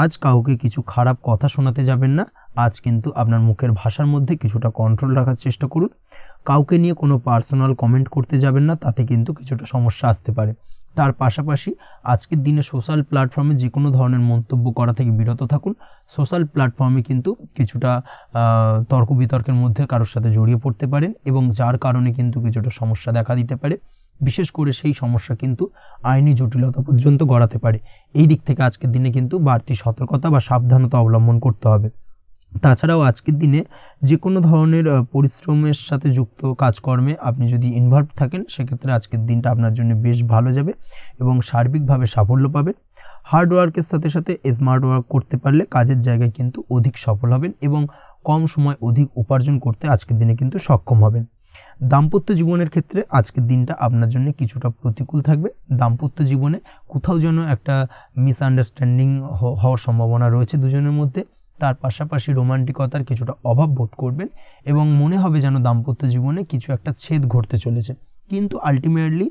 [SPEAKER 1] আজ কাউকে কিছু খারাপ কথা শোনাতে যাবেন না আজ কিন্তু আপনার মুখের ভাষার মধ্যে কিছুটা কন্ট্রোল রাখার চেষ্টা করুন কাউকে নিয়ে কোনো পার্সোনাল কমেন্ট করতে যাবেন না তাতে কিন্তু কিছুটা সমস্যা আসতে পারে তার পাশাপাশি আজকের দিনে সোশ্যাল প্ল্যাটফর্মে যে কোনো ধরনের মন্তব্য করা থেকে বিরত থাকুন সোশ্যাল প্ল্যাটফর্মে কিন্তু কিছুটা তর্ক বিতর্কের মধ্যে কারোর সাথে জড়িয়ে পড়তে পারেন এবং যার কারণে কিন্তু কিছুটা সমস্যা দেখা দিতে পারে বিশেষ করে সেই সমস্যা কিন্তু আইনি জটিলতা পর্যন্ত গড়াতে পারে এই দিক থেকে আজকের দিনে কিন্তু বাড়তি সতর্কতা বা সাবধানতা অবলম্বন করতে হবে তাছাড়াও আজকের দিনে যে কোনো ধরনের পরিশ্রমের সাথে যুক্ত কাজকর্মে আপনি যদি ইনভলভ থাকেন সেক্ষেত্রে আজকের দিনটা আপনার জন্য বেশ ভালো যাবে এবং সার্বিকভাবে সাফল্য পাবেন হার্ড ওয়ার্কের সাথে সাথে স্মার্ট ওয়ার্ক করতে পারলে কাজের জায়গায় কিন্তু অধিক সফল হবেন এবং কম সময় অধিক উপার্জন করতে আজকের দিনে কিন্তু সক্ষম হবেন দাম্পত্য জীবনের ক্ষেত্রে আজকের দিনটা আপনার জন্য কিছুটা প্রতিকূল থাকবে দাম্পত্য জীবনে কোথাও যেন একটা মিসআন্ডারস্ট্যান্ডিং হওয়ার সম্ভাবনা রয়েছে দুজনের মধ্যে তার পাশাপাশি রোমান্টিকতার কিছুটা অভাব বোধ করবেন এবং মনে হবে যেন দাম্পত্য জীবনে কিছু একটা ছেদ ঘটতে চলেছে কিন্তু আলটিমেটলি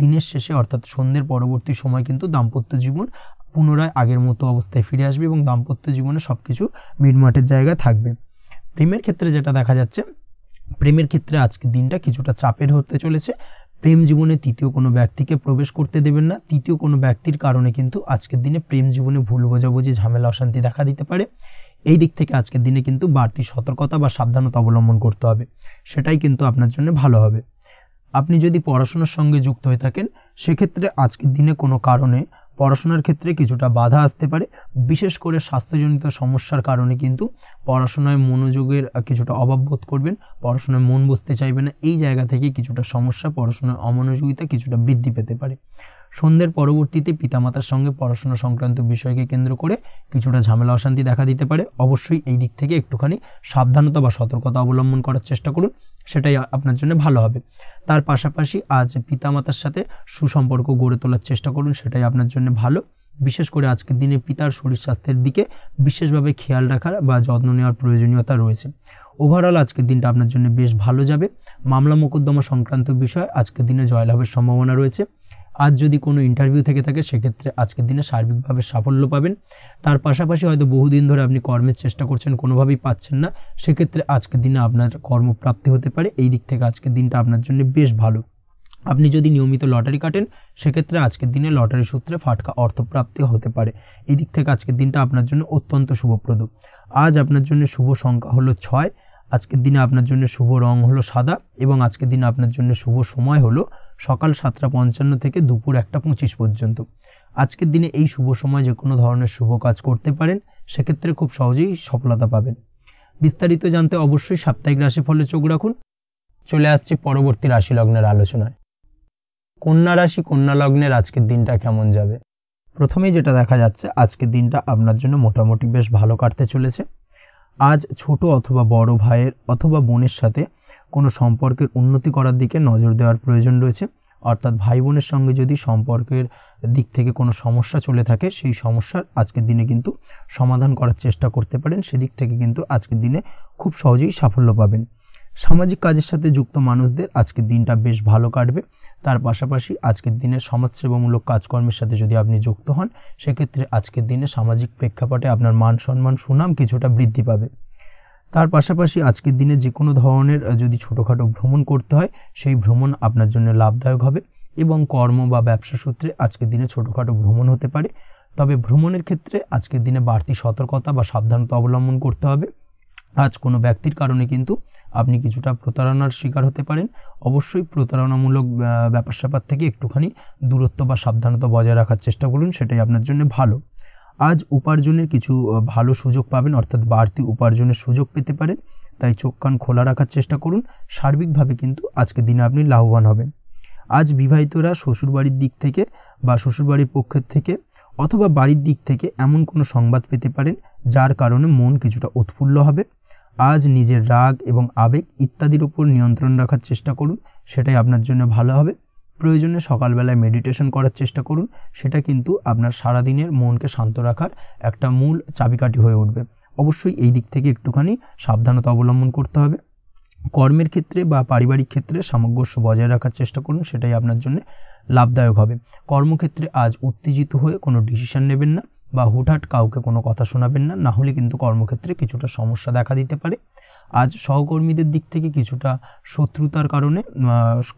[SPEAKER 1] দিনের শেষে অর্থাৎ সন্ধ্যের পরবর্তী সময় কিন্তু দাম্পত্য জীবন পুনরায় আগের মতো অবস্থায় ফিরে আসবে এবং দাম্পত্য জীবনে সব কিছু মিটমাটের জায়গায় থাকবে প্রেমের ক্ষেত্রে যেটা দেখা যাচ্ছে প্রেমের ক্ষেত্রে আজকের দিনটা কিছুটা চাপের হতে চলেছে প্রেম জীবনে তৃতীয় কোনো ব্যক্তিকে প্রবেশ করতে দেবেন না তৃতীয় কোনো ব্যক্তির কারণে কিন্তু আজকের দিনে প্রেম জীবনে ভুল বোঝাবুঝি ঝামেলা অশান্তি দেখা দিতে পারে এই দিক থেকে আজকের দিনে কিন্তু বাড়তি সতর্কতা বা সাবধানতা অবলম্বন করতে হবে সেটাই কিন্তু আপনার জন্য ভালো হবে আপনি যদি পড়াশোনার সঙ্গে যুক্ত হয়ে থাকেন সেক্ষেত্রে আজকের দিনে কোনো কারণে পড়াশোনার ক্ষেত্রে কিছুটা বাধা আসতে পারে বিশেষ করে স্বাস্থ্যজনিত সমস্যার কারণে কিন্তু পড়াশোনায় মনোযোগের কিছুটা অভাব বোধ করবেন পড়াশোনায় মন বসতে চাইবে না এই জায়গা থেকে কিছুটা সমস্যা পড়াশোনার অমনোযোগিতা কিছুটা বৃদ্ধি পেতে পারে সন্ধ্যের পরবর্তীতে পিতামাতার সঙ্গে পড়াশোনা সংক্রান্ত বিষয়কে কেন্দ্র করে কিছুটা ঝামেলা অশান্তি দেখা দিতে পারে অবশ্যই এই দিক থেকে একটুখানি সাবধানতা বা সতর্কতা অবলম্বন করার চেষ্টা করুন সেটাই আপনার জন্য ভালো হবে তার পাশাপাশি আজ পিতামাতার সাথে সুসম্পর্ক গড়ে তোলার চেষ্টা করুন সেটাই আপনার জন্য ভালো বিশেষ করে আজকের দিনে পিতার শরীর স্বাস্থ্যের দিকে বিশেষভাবে খেয়াল রাখার বা যত্ন নেওয়ার প্রয়োজনীয়তা রয়েছে ওভারঅল আজকের দিনটা আপনার জন্য বেশ ভালো যাবে মামলা মোকদ্দমা সংক্রান্ত বিষয় আজকের দিনে জয়লাভের সম্ভাবনা রয়েছে আজ যদি কোনো ইন্টারভিউ থেকে থাকে সেক্ষেত্রে আজকের দিনে সার্বিকভাবে সাফল্য পাবেন তার পাশাপাশি হয়তো বহুদিন ধরে আপনি কর্মের চেষ্টা করছেন কোনোভাবেই পাচ্ছেন না সেক্ষেত্রে আজকের দিনে আপনার কর্মপ্রাপ্তি হতে পারে এই দিক থেকে আজকের দিনটা আপনার জন্য বেশ ভালো আপনি যদি নিয়মিত লটারি কাটেন সেক্ষেত্রে আজকের দিনে লটারি সূত্রে ফাটকা অর্থপ্রাপ্তি হতে পারে এই দিক থেকে আজকের দিনটা আপনার জন্য অত্যন্ত শুভপ্রদ আজ আপনার জন্য শুভ সংখ্যা হলো ছয় আজকের দিনে আপনার জন্য শুভ রং হলো সাদা এবং আজকের দিনে আপনার জন্য শুভ সময় হলো সকাল সাতটা পঞ্চান্ন থেকে দুপুর একটা পঁচিশ পর্যন্ত আজকের দিনে এই শুভ সময় যে কোনো ধরনের শুভ কাজ করতে পারেন সেক্ষেত্রে খুব সহজেই সফলতা পাবেন বিস্তারিত জানতে অবশ্যই সাপ্তাহিক রাশিফলে চোখ রাখুন চলে আসছি পরবর্তী রাশি লগ্নের আলোচনায় কন্যা রাশি কন্যা লগ্নের আজকের দিনটা কেমন যাবে প্রথমেই যেটা দেখা যাচ্ছে আজকের দিনটা আপনার জন্য মোটামুটি বেশ ভালো কাটতে চলেছে আজ ছোট অথবা বড় ভাইয়ের অথবা বোনের সাথে কোনো সম্পর্কের উন্নতি করার দিকে নজর দেওয়ার প্রয়োজন রয়েছে অর্থাৎ ভাই বোনের সঙ্গে যদি সম্পর্কের দিক থেকে কোনো সমস্যা চলে থাকে সেই সমস্যার আজকের দিনে কিন্তু সমাধান করার চেষ্টা করতে পারেন সেদিক থেকে কিন্তু আজকের দিনে খুব সহজেই সাফল্য পাবেন সামাজিক কাজের সাথে যুক্ত মানুষদের আজকের দিনটা বেশ ভালো কাটবে তার পাশাপাশি আজকের দিনে সমাজসেবামূলক কাজকর্মের সাথে যদি আপনি যুক্ত হন সেক্ষেত্রে আজকের দিনে সামাজিক প্রেক্ষাপটে আপনার মান সম্মান সুনাম কিছুটা বৃদ্ধি পাবে তার পাশাপাশি আজকের দিনে যে কোনো ধরনের যদি ছোটোখাটো ভ্রমণ করতে হয় সেই ভ্রমণ আপনার জন্য লাভদায়ক হবে এবং কর্ম বা ব্যবসা সূত্রে আজকের দিনে ছোটোখাটো ভ্রমণ হতে পারে তবে ভ্রমণের ক্ষেত্রে আজকের দিনে বাড়তি সতর্কতা বা সাবধানতা অবলম্বন করতে হবে আজ কোনো ব্যক্তির কারণে কিন্তু আপনি কিছুটা প্রতারণার শিকার হতে পারেন অবশ্যই প্রতারণামূলক ব্যাপার স্যাপার থেকে একটুখানি দূরত্ব বা সাবধানতা বজায় রাখার চেষ্টা করুন সেটাই আপনার জন্য ভালো আজ উপার্জনের কিছু ভালো সুযোগ পাবেন অর্থাৎ বাড়তি উপার্জনের সুযোগ পেতে পারেন তাই চোখ কান খোলা রাখার চেষ্টা করুন সার্বিকভাবে কিন্তু আজকের দিনে আপনি লাভবান হবেন আজ বিবাহিতরা শ্বশুরবাড়ির দিক থেকে বা শ্বশুরবাড়ির পক্ষের থেকে অথবা বাড়ির দিক থেকে এমন কোনো সংবাদ পেতে পারেন যার কারণে মন কিছুটা উৎফুল্ল হবে আজ নিজের রাগ এবং আবেগ ইত্যাদির উপর নিয়ন্ত্রণ রাখার চেষ্টা করুন সেটাই আপনার জন্য ভালো হবে প্রয়োজনে সকালবেলায় মেডিটেশন করার চেষ্টা করুন সেটা কিন্তু আপনার সারাদিনের মনকে শান্ত রাখার একটা মূল চাবিকাঠি হয়ে উঠবে অবশ্যই এই দিক থেকে একটুখানি সাবধানতা অবলম্বন করতে হবে কর্মের ক্ষেত্রে বা পারিবারিক ক্ষেত্রে সামঞ্জস্য বজায় রাখার চেষ্টা করুন সেটাই আপনার জন্য লাভদায়ক হবে কর্মক্ষেত্রে আজ উত্তেজিত হয়ে কোনো ডিসিশন নেবেন না বা হুটহাট কাউকে কোনো কথা শোনাবেন না না হলে কিন্তু কর্মক্ষেত্রে কিছুটা সমস্যা দেখা দিতে পারে আজ সহকর্মীদের দিক থেকে কিছুটা শত্রুতার কারণে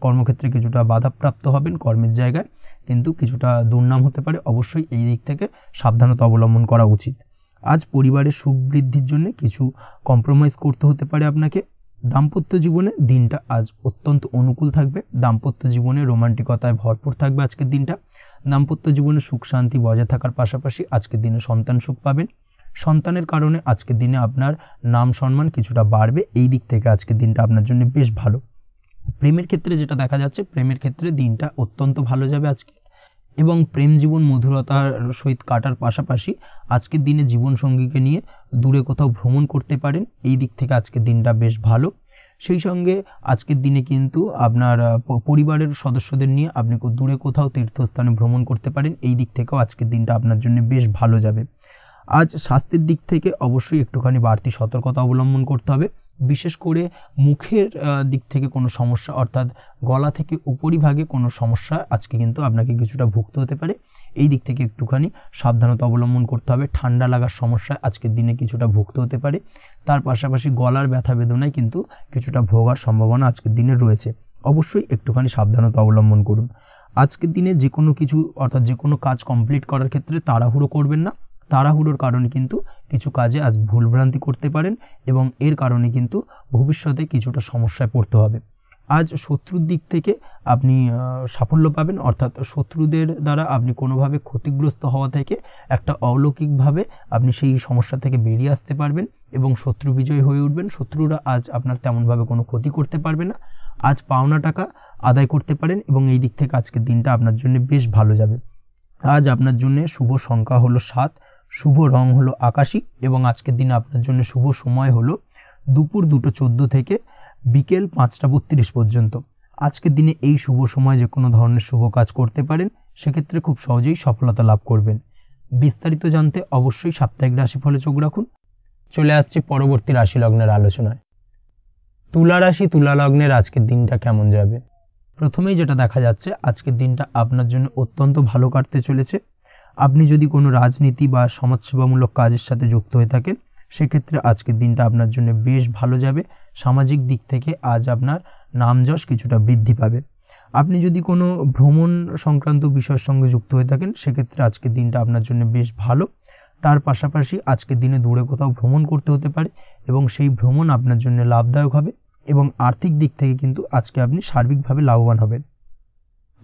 [SPEAKER 1] কর্মক্ষেত্রে কিছুটা বাধাপ্রাপ্ত হবেন কর্মের জায়গায় কিন্তু কিছুটা দুর্নাম হতে পারে অবশ্যই এই দিক থেকে সাবধানতা অবলম্বন করা উচিত আজ পরিবারের সুখ বৃদ্ধির জন্য কিছু কম্প্রোমাইজ করতে হতে পারে আপনাকে দাম্পত্য জীবনে দিনটা আজ অত্যন্ত অনুকূল থাকবে দাম্পত্য জীবনে রোমান্টিকতায় ভরপুর থাকবে আজকের দিনটা দাম্পত্য জীবনে সুখ শান্তি বজায় থাকার পাশাপাশি আজকের দিনে সন্তান সুখ পাবেন সন্তানের কারণে আজকের দিনে আপনার নাম সম্মান কিছুটা বাড়বে এই দিক থেকে আজকের দিনটা আপনার জন্য বেশ ভালো প্রেমের ক্ষেত্রে যেটা দেখা যাচ্ছে প্রেমের ক্ষেত্রে দিনটা অত্যন্ত ভালো যাবে আজকে এবং প্রেম জীবন মধুরতার সহিত কাটার পাশাপাশি আজকের দিনে জীবনসঙ্গীকে নিয়ে দূরে কোথাও ভ্রমণ করতে পারেন এই দিক থেকে আজকের দিনটা বেশ ভালো সেই সঙ্গে আজকের দিনে কিন্তু আপনার পরিবারের সদস্যদের নিয়ে আপনি দূরে কোথাও তীর্থস্থানে ভ্রমণ করতে পারেন এই দিক থেকেও আজকের দিনটা আপনার জন্য বেশ ভালো যাবে আজ স্বাস্থ্যের দিক থেকে অবশ্যই একটুখানি বাড়তি সতর্কতা অবলম্বন করতে হবে বিশেষ করে মুখের দিক থেকে কোনো সমস্যা অর্থাৎ গলা থেকে উপরিভাগে কোনো সমস্যা আজকে কিন্তু আপনাকে কিছুটা ভুগতে হতে পারে এই দিক থেকে একটুখানি সাবধানতা অবলম্বন করতে হবে ঠান্ডা লাগার সমস্যা আজকের দিনে কিছুটা ভুগতে হতে পারে তার পাশাপাশি গলার ব্যথা বেদনায় কিন্তু কিছুটা ভোগার সম্ভাবনা আজকের দিনে রয়েছে অবশ্যই একটুখানি সাবধানতা অবলম্বন করুন আজকের দিনে যে কোনো কিছু অর্থাৎ যে কোনো কাজ কমপ্লিট করার ক্ষেত্রে তাড়াহুড়ো করবেন না তাড়াহুড়োর কারণে কিন্তু কিছু কাজে আজ ভুলভ্রান্তি করতে পারেন এবং এর কারণে কিন্তু ভবিষ্যতে কিছুটা সমস্যায় পড়তে হবে আজ শত্রুর দিক থেকে আপনি সাফল্য পাবেন অর্থাৎ শত্রুদের দ্বারা আপনি কোনোভাবে ক্ষতিগ্রস্ত হওয়া থেকে একটা অলৌকিকভাবে আপনি সেই সমস্যা থেকে বেরিয়ে আসতে পারবেন এবং শত্রু বিজয়ী হয়ে উঠবেন শত্রুরা আজ আপনার তেমনভাবে কোনো ক্ষতি করতে পারবে না আজ পাওনা টাকা আদায় করতে পারেন এবং এই দিক থেকে আজকের দিনটা আপনার জন্য বেশ ভালো যাবে আজ আপনার জন্য শুভ সংখ্যা হলো সাত শুভ রং হলো আকাশি এবং আজকের দিনে আপনার জন্য শুভ সময় হলো দুপুর দুটো চোদ্দ থেকে বিকেল পাঁচটা বত্রিশ পর্যন্ত আজকের দিনে এই শুভ সময় যে কোনো ধরনের শুভ কাজ করতে পারেন সেক্ষেত্রে খুব সহজেই সফলতা লাভ করবেন বিস্তারিত জানতে অবশ্যই সাপ্তাহিক রাশি ফলে চোখ রাখুন চলে আসছে পরবর্তী রাশি লগ্নের আলোচনায় তুলা রাশি তুলা লগ্নের আজকের দিনটা কেমন যাবে প্রথমেই যেটা দেখা যাচ্ছে আজকের দিনটা আপনার জন্য অত্যন্ত ভালো কাটতে চলেছে আপনি যদি কোনো রাজনীতি বা সমাজসেবামূলক কাজের সাথে যুক্ত হয়ে থাকেন সেক্ষেত্রে আজকের দিনটা আপনার জন্য বেশ ভালো যাবে সামাজিক দিক থেকে আজ আপনার নামযশ কিছুটা বৃদ্ধি পাবে আপনি যদি কোনো ভ্রমণ সংক্রান্ত বিষয়ের সঙ্গে যুক্ত হয়ে থাকেন সেক্ষেত্রে আজকের দিনটা আপনার জন্য বেশ ভালো তার পাশাপাশি আজকের দিনে দূরে কোথাও ভ্রমণ করতে হতে পারে এবং সেই ভ্রমণ আপনার জন্য লাভদায়ক হবে এবং আর্থিক দিক থেকে কিন্তু আজকে আপনি সার্বিকভাবে লাভবান হবেন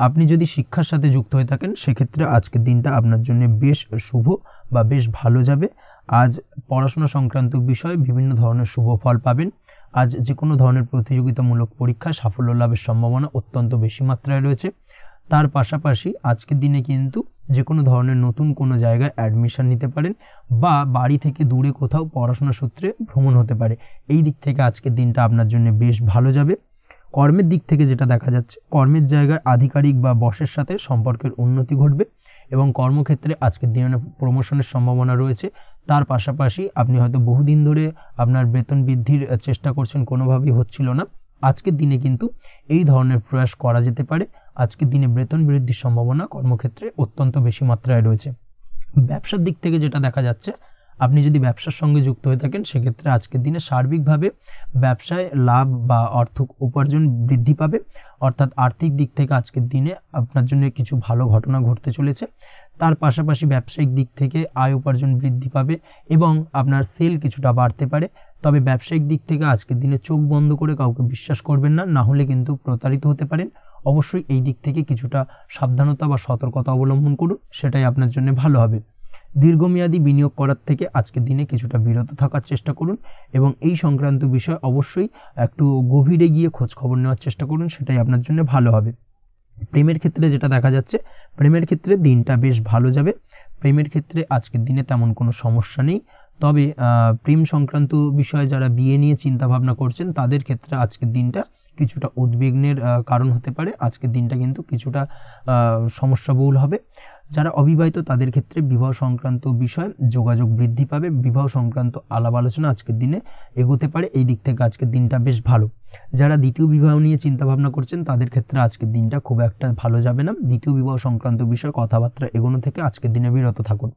[SPEAKER 1] আপনি যদি শিক্ষার সাথে যুক্ত হয়ে থাকেন সেক্ষেত্রে আজকের দিনটা আপনার জন্য বেশ শুভ বা বেশ ভালো যাবে আজ পড়াশোনা সংক্রান্ত বিষয়ে বিভিন্ন ধরনের শুভ ফল পাবেন আজ যে কোনো ধরনের প্রতিযোগিতামূলক পরীক্ষা সাফল্য লাভের সম্ভাবনা অত্যন্ত বেশি মাত্রায় রয়েছে তার পাশাপাশি আজকের দিনে কিন্তু যে কোনো ধরনের নতুন কোনো জায়গায় অ্যাডমিশন নিতে পারেন বা বাড়ি থেকে দূরে কোথাও পড়াশোনা সূত্রে ভ্রমণ হতে পারে এই দিক থেকে আজকের দিনটা আপনার জন্য বেশ ভালো যাবে কর্মের দিক থেকে যেটা দেখা যাচ্ছে কর্মের জায়গায় আধিকারিক বা বসের সাথে সম্পর্কের উন্নতি ঘটবে এবং কর্মক্ষেত্রে আজকের দিনে প্রমোশনের সম্ভাবনা রয়েছে তার পাশাপাশি আপনি হয়তো বহুদিন ধরে আপনার বেতন বৃদ্ধির চেষ্টা করছেন কোনোভাবেই হচ্ছিল না আজকের দিনে কিন্তু এই ধরনের প্রয়াস করা যেতে পারে আজকের দিনে বেতন বৃদ্ধির সম্ভাবনা কর্মক্ষেত্রে অত্যন্ত বেশি মাত্রায় রয়েছে ব্যবসার দিক থেকে যেটা দেখা যাচ্ছে আপনি যদি ব্যবসার সঙ্গে যুক্ত হয়ে থাকেন সেক্ষেত্রে আজকের দিনে সার্বিকভাবে ব্যবসায় লাভ বা অর্থ উপার্জন বৃদ্ধি পাবে অর্থাৎ আর্থিক দিক থেকে আজকের দিনে আপনার জন্য কিছু ভালো ঘটনা ঘটতে চলেছে তার পাশাপাশি ব্যবসায়িক দিক থেকে আয় উপার্জন বৃদ্ধি পাবে এবং আপনার সেল কিছুটা বাড়তে পারে তবে ব্যবসায়িক দিক থেকে আজকের দিনে চোখ বন্ধ করে কাউকে বিশ্বাস করবেন না না হলে কিন্তু প্রতারিত হতে পারেন অবশ্যই এই দিক থেকে কিছুটা সাবধানতা বা সতর্কতা অবলম্বন করুন সেটাই আপনার জন্য ভালো হবে দীর্ঘমেয়াদী বিনিয়োগ করার থেকে আজকের দিনে কিছুটা বিরত থাকার চেষ্টা করুন এবং এই সংক্রান্ত বিষয় অবশ্যই একটু গভীরে গিয়ে খোঁজ খবর নেওয়ার চেষ্টা করুন সেটাই আপনার জন্য ভালো হবে প্রেমের ক্ষেত্রে যেটা দেখা যাচ্ছে প্রেমের ক্ষেত্রে দিনটা বেশ ভালো যাবে প্রেমের ক্ষেত্রে আজকের দিনে তেমন কোনো সমস্যা নেই তবে প্রেম সংক্রান্ত বিষয়ে যারা বিয়ে নিয়ে চিন্তা ভাবনা করছেন তাদের ক্ষেত্রে আজকের দিনটা কিছুটা উদ্বিগ্নের কারণ হতে পারে আজকের দিনটা কিন্তু কিছুটা সমস্যাবহুল হবে যারা অবিবাহিত তাদের ক্ষেত্রে বিবাহ সংক্রান্ত বিষয় যোগাযোগ বৃদ্ধি পাবে বিবাহ সংক্রান্ত আলাপ আলোচনা আজকের দিনে এগোতে পারে এই দিক থেকে আজকের দিনটা বেশ ভালো যারা দ্বিতীয় বিবাহ নিয়ে চিন্তা ভাবনা করছেন তাদের ক্ষেত্রে আজকের দিনটা খুব একটা ভালো যাবে না দ্বিতীয় বিবাহ সংক্রান্ত বিষয়ে কথাবার্তা এগোনো থেকে আজকের দিনে বিরত থাকুন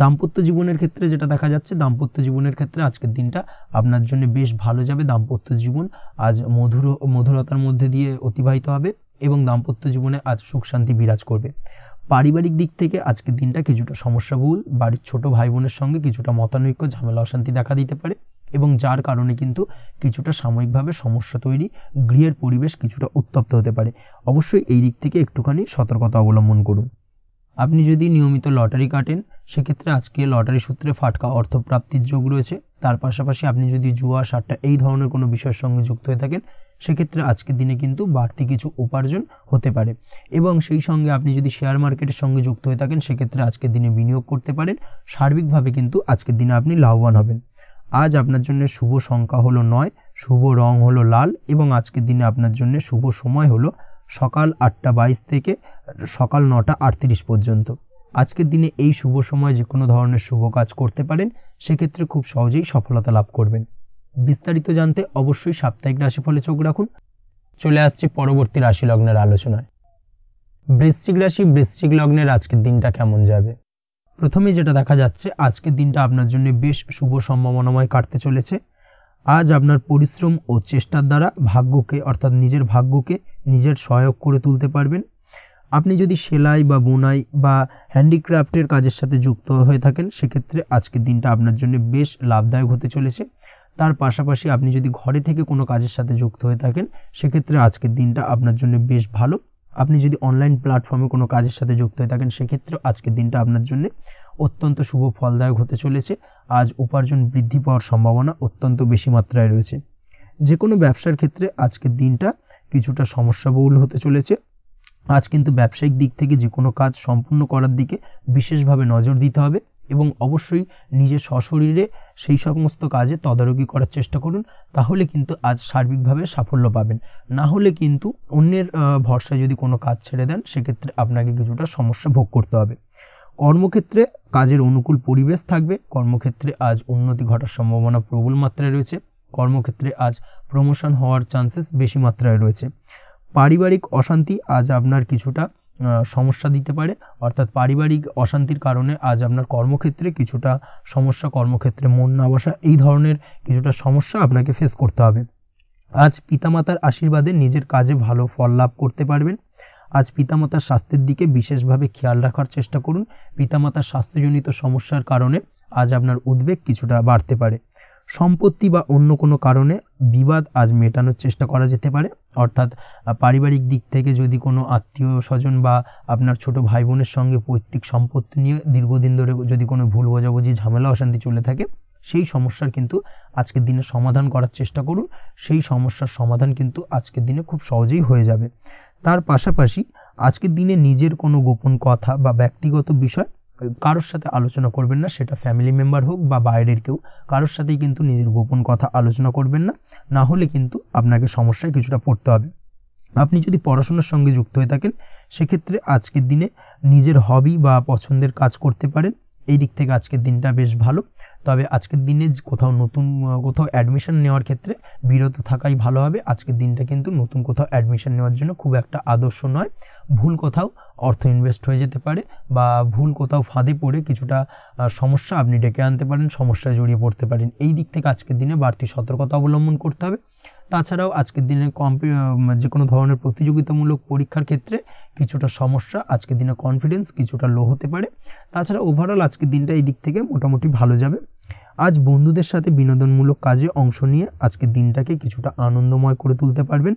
[SPEAKER 1] দাম্পত্য জীবনের ক্ষেত্রে যেটা দেখা যাচ্ছে দাম্পত্য জীবনের ক্ষেত্রে আজকের দিনটা আপনার জন্য বেশ ভালো যাবে দাম্পত্য জীবন আজ মধুর মধুরতার মধ্যে দিয়ে অতিবাহিত হবে এবং দাম্পত্য জীবনে আজ সুখ শান্তি বিরাজ করবে পারিবারিক দিক থেকে আজকের দিনটা কিছুটা সমস্যাবহুল বাড়ির ছোট ভাই বোনের সঙ্গে কিছুটা মতানৈক্য ঝামেলা অশান্তি দেখা দিতে পারে এবং যার কারণে কিন্তু কিছুটা সাময়িকভাবে সমস্যা তৈরি গৃহের পরিবেশ কিছুটা উত্তপ্ত হতে পারে অবশ্যই এই দিক থেকে একটুখানি সতর্কতা অবলম্বন করুন আপনি যদি নিয়মিত লটারি কাটেন সেক্ষেত্রে আজকে লটারি সূত্রে ফাটকা অর্থপ্রাপ্তির যোগ রয়েছে তার পাশাপাশি আপনি যদি জুয়া সাট্টা এই ধরনের কোনো বিষয়ের সঙ্গে যুক্ত হয়ে থাকেন সেক্ষেত্রে আজকের দিনে কিন্তু বাড়তি কিছু উপার্জন হতে পারে এবং সেই সঙ্গে আপনি যদি শেয়ার মার্কেটের সঙ্গে যুক্ত হয়ে থাকেন সেক্ষেত্রে আজকের দিনে বিনিয়োগ করতে পারেন সার্বিকভাবে কিন্তু আজকের দিনে আপনি লাভবান হবেন আজ আপনার জন্য শুভ সংখ্যা হলো নয় শুভ রং হলো লাল এবং আজকের দিনে আপনার জন্য শুভ সময় হলো সকাল আটটা বাইশ থেকে সকাল নটা আটত্রিশ পর্যন্ত আজকের দিনে এই শুভ সময় যে কোনো ধরনের শুভ কাজ করতে পারেন সেক্ষেত্রে খুব সহজেই সফলতা লাভ করবেন বিস্তারিত জানতে অবশ্যই সাপ্তাহিক রাশিফলে চোখ রাখুন চলে আসছে পরবর্তী রাশি লগ্নের আলোচনায় বৃশ্চিক রাশি বৃশ্চিক লগ্নের আজকের দিনটা কেমন যাবে প্রথমে যেটা দেখা যাচ্ছে আজকের দিনটা আপনার জন্য বেশ শুভ সম্ভাবনাময় কাটতে চলেছে আজ আপনার পরিশ্রম ও চেষ্টার দ্বারা ভাগ্যকে অর্থাৎ নিজের ভাগ্যকে নিজের সহায়ক করে তুলতে পারবেন আপনি যদি সেলাই বা বোনাই বা হ্যান্ডিক্রাফ্টের কাজের সাথে যুক্ত হয়ে থাকেন সেক্ষেত্রে আজকের দিনটা আপনার জন্য বেশ লাভদায়ক হতে চলেছে তার পাশাপাশি আপনি যদি ঘরে থেকে কোনো কাজের সাথে যুক্ত হয়ে থাকেন সেক্ষেত্রে আজকের দিনটা আপনার জন্য বেশ ভালো আপনি যদি অনলাইন প্ল্যাটফর্মে কোনো কাজের সাথে যুক্ত হয়ে থাকেন সেক্ষেত্রে আজকের দিনটা আপনার জন্য অত্যন্ত শুভ ফলদায়ক হতে চলেছে আজ উপার্জন বৃদ্ধি পাওয়ার সম্ভাবনা অত্যন্ত বেশি মাত্রায় রয়েছে যে কোনো ব্যবসার ক্ষেত্রে আজকের দিনটা কিছুটা সমস্যাবহুল হতে চলেছে আজ কিন্তু ব্যবসায়িক দিক থেকে যে কোনো কাজ সম্পূর্ণ করার দিকে বিশেষভাবে নজর দিতে হবে এবং অবশ্যই নিজে সশরীরে সেই সমস্ত কাজে তদারকি করার চেষ্টা করুন তাহলে কিন্তু আজ সার্বিকভাবে সাফল্য পাবেন না হলে কিন্তু অন্যের ভরসায় যদি কোনো কাজ ছেড়ে দেন সেক্ষেত্রে আপনাকে কিছুটা সমস্যা ভোগ করতে হবে কর্মক্ষেত্রে কাজের অনুকূল পরিবেশ থাকবে কর্মক্ষেত্রে আজ উন্নতি ঘটার সম্ভাবনা প্রবল মাত্রায় রয়েছে কর্মক্ষেত্রে আজ প্রমোশন হওয়ার চান্সেস বেশি মাত্রায় রয়েছে পারিবারিক অশান্তি আজ আপনার কিছুটা সমস্যা দিতে পারে অর্থাৎ পারিবারিক অশান্তির কারণে আজ আপনার কর্মক্ষেত্রে কিছুটা সমস্যা কর্মক্ষেত্রে মন না বসা এই ধরনের কিছুটা সমস্যা আপনাকে ফেস করতে হবে আজ পিতামাতার আশীর্বাদে নিজের কাজে ভালো ফল লাভ করতে পারবেন আজ পিতামাতার স্বাস্থ্যের দিকে বিশেষভাবে খেয়াল রাখার চেষ্টা করুন পিতামাতার স্বাস্থ্যজনিত সমস্যার কারণে আজ আপনার উদ্বেগ কিছুটা বাড়তে পারে সম্পত্তি বা অন্য কোনো কারণে বিবাদ আজ মেটানোর চেষ্টা করা যেতে পারে অর্থাৎ পারিবারিক দিক থেকে যদি কোনো আত্মীয় স্বজন বা আপনার ছোট ভাই বোনের সঙ্গে পৈতৃক সম্পত্তি নিয়ে দীর্ঘদিন ধরে যদি কোনো ভুল বোঝাবুঝি ঝামেলা অশান্তি চলে থাকে সেই সমস্যার কিন্তু আজকের দিনে সমাধান করার চেষ্টা করুন সেই সমস্যার সমাধান কিন্তু আজকের দিনে খুব সহজেই হয়ে যাবে তার পাশাপাশি আজকের দিনে নিজের কোনো গোপন কথা বা ব্যক্তিগত বিষয় কারোর সাথে আলোচনা করবেন না সেটা ফ্যামিলি মেম্বার হোক বা বাইরের কেউ কারোর সাথেই কিন্তু নিজের গোপন কথা আলোচনা করবেন না না হলে কিন্তু আপনাকে সমস্যায় কিছুটা পড়তে হবে আপনি যদি পড়াশোনার সঙ্গে যুক্ত হয়ে থাকেন সেক্ষেত্রে আজকের দিনে নিজের হবি বা পছন্দের কাজ করতে পারেন এই দিক থেকে আজকের দিনটা বেশ ভালো তবে আজকের দিনে কোথাও নতুন কোথাও অ্যাডমিশন নেওয়ার ক্ষেত্রে বিরত থাকাই ভালো হবে আজকের দিনটা কিন্তু নতুন কোথাও অ্যাডমিশন নেওয়ার জন্য খুব একটা আদর্শ নয় ভুল কোথাও অর্থ ইনভেস্ট হয়ে যেতে পারে বা ভুল কোথাও ফাঁদে পড়ে কিছুটা সমস্যা আপনি ডেকে আনতে পারেন সমস্যায় জড়িয়ে পড়তে পারেন এই দিক থেকে আজকের দিনে বাড়তি সতর্কতা অবলম্বন করতে হবে তাছাড়াও আজকের দিনে কম্পি যে কোনো ধরনের প্রতিযোগিতামূলক পরীক্ষার ক্ষেত্রে কিছুটা সমস্যা আজকের দিনে কনফিডেন্স কিছুটা লো হতে পারে তাছাড়া ওভারঅল আজকের দিনটা এই দিক থেকে মোটামুটি ভালো যাবে আজ বন্ধুদের সাথে বিনোদনমূলক কাজে অংশ নিয়ে আজকের দিনটাকে কিছুটা আনন্দময় করে তুলতে পারবেন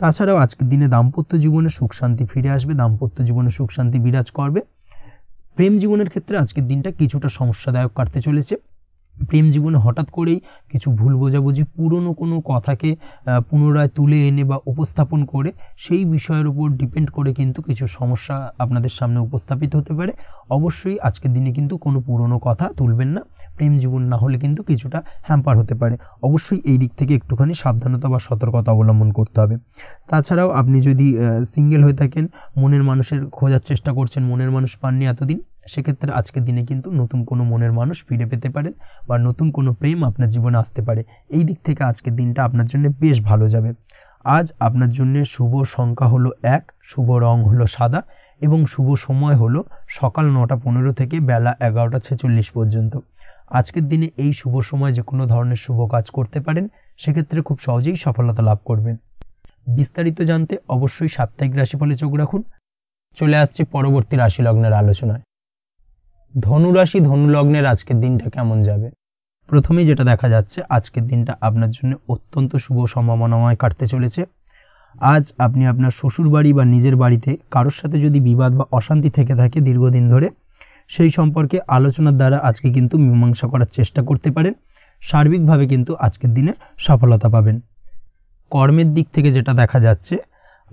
[SPEAKER 1] তাছাড়াও আজকের দিনে দাম্পত্য জীবনে সুখ শান্তি ফিরে আসবে দাম্পত্য জীবনে সুখ শান্তি বিরাজ করবে প্রেম জীবনের ক্ষেত্রে আজকের দিনটা কিছুটা সমস্যাদায়ক কাটতে চলেছে প্রেম জীবনে হঠাৎ করেই কিছু ভুল বোঝাবুঝি পুরনো কোনো কথাকে পুনরায় তুলে এনে বা উপস্থাপন করে সেই বিষয়ের উপর ডিপেন্ড করে কিন্তু কিছু সমস্যা আপনাদের সামনে উপস্থাপিত হতে পারে অবশ্যই আজকের দিনে কিন্তু কোনো পুরনো কথা তুলবেন না প্রেম জীবন না হলে কিন্তু কিছুটা হ্যাম্পার হতে পারে অবশ্যই এই দিক থেকে একটুখানি সাবধানতা বা সতর্কতা অবলম্বন করতে হবে তাছাড়াও আপনি যদি সিঙ্গেল হয়ে থাকেন মনের মানুষের খোঁজার চেষ্টা করছেন মনের মানুষ পাননি এতদিন সেক্ষেত্রে আজকের দিনে কিন্তু নতুন কোনো মনের মানুষ ফিরে পেতে পারেন বা নতুন কোনো প্রেম আপনার জীবনে আসতে পারে এই দিক থেকে আজকের দিনটা আপনার জন্য বেশ ভালো যাবে আজ আপনার জন্য শুভ সংখ্যা হলো এক শুভ রং হলো সাদা এবং শুভ সময় হলো সকাল নটা পনেরো থেকে বেলা এগারোটা ছেচল্লিশ পর্যন্ত আজকের দিনে এই শুভ সময় যে কোনো ধরনের শুভ কাজ করতে পারেন সেক্ষেত্রে খুব সহজেই সফলতা লাভ করবেন বিস্তারিত জানতে অবশ্যই সাপ্তাহিক রাশিফলে চোখ রাখুন চলে আসছে পরবর্তী রাশি লগ্নের আলোচনায় ধনুরাশি ধনুলগ্নের আজকের দিনটা কেমন যাবে প্রথমেই যেটা দেখা যাচ্ছে আজকের দিনটা আপনার জন্য অত্যন্ত শুভ সম্ভাবনাময় কাটতে চলেছে আজ আপনি আপনার শ্বশুর বাড়ি বা নিজের বাড়িতে কারোর সাথে যদি বিবাদ বা অশান্তি থেকে থাকে দীর্ঘদিন ধরে সেই সম্পর্কে আলোচনার দ্বারা আজকে কিন্তু মীমাংসা করার চেষ্টা করতে পারেন সার্বিকভাবে কিন্তু আজকের দিনে সফলতা পাবেন কর্মের দিক থেকে যেটা দেখা যাচ্ছে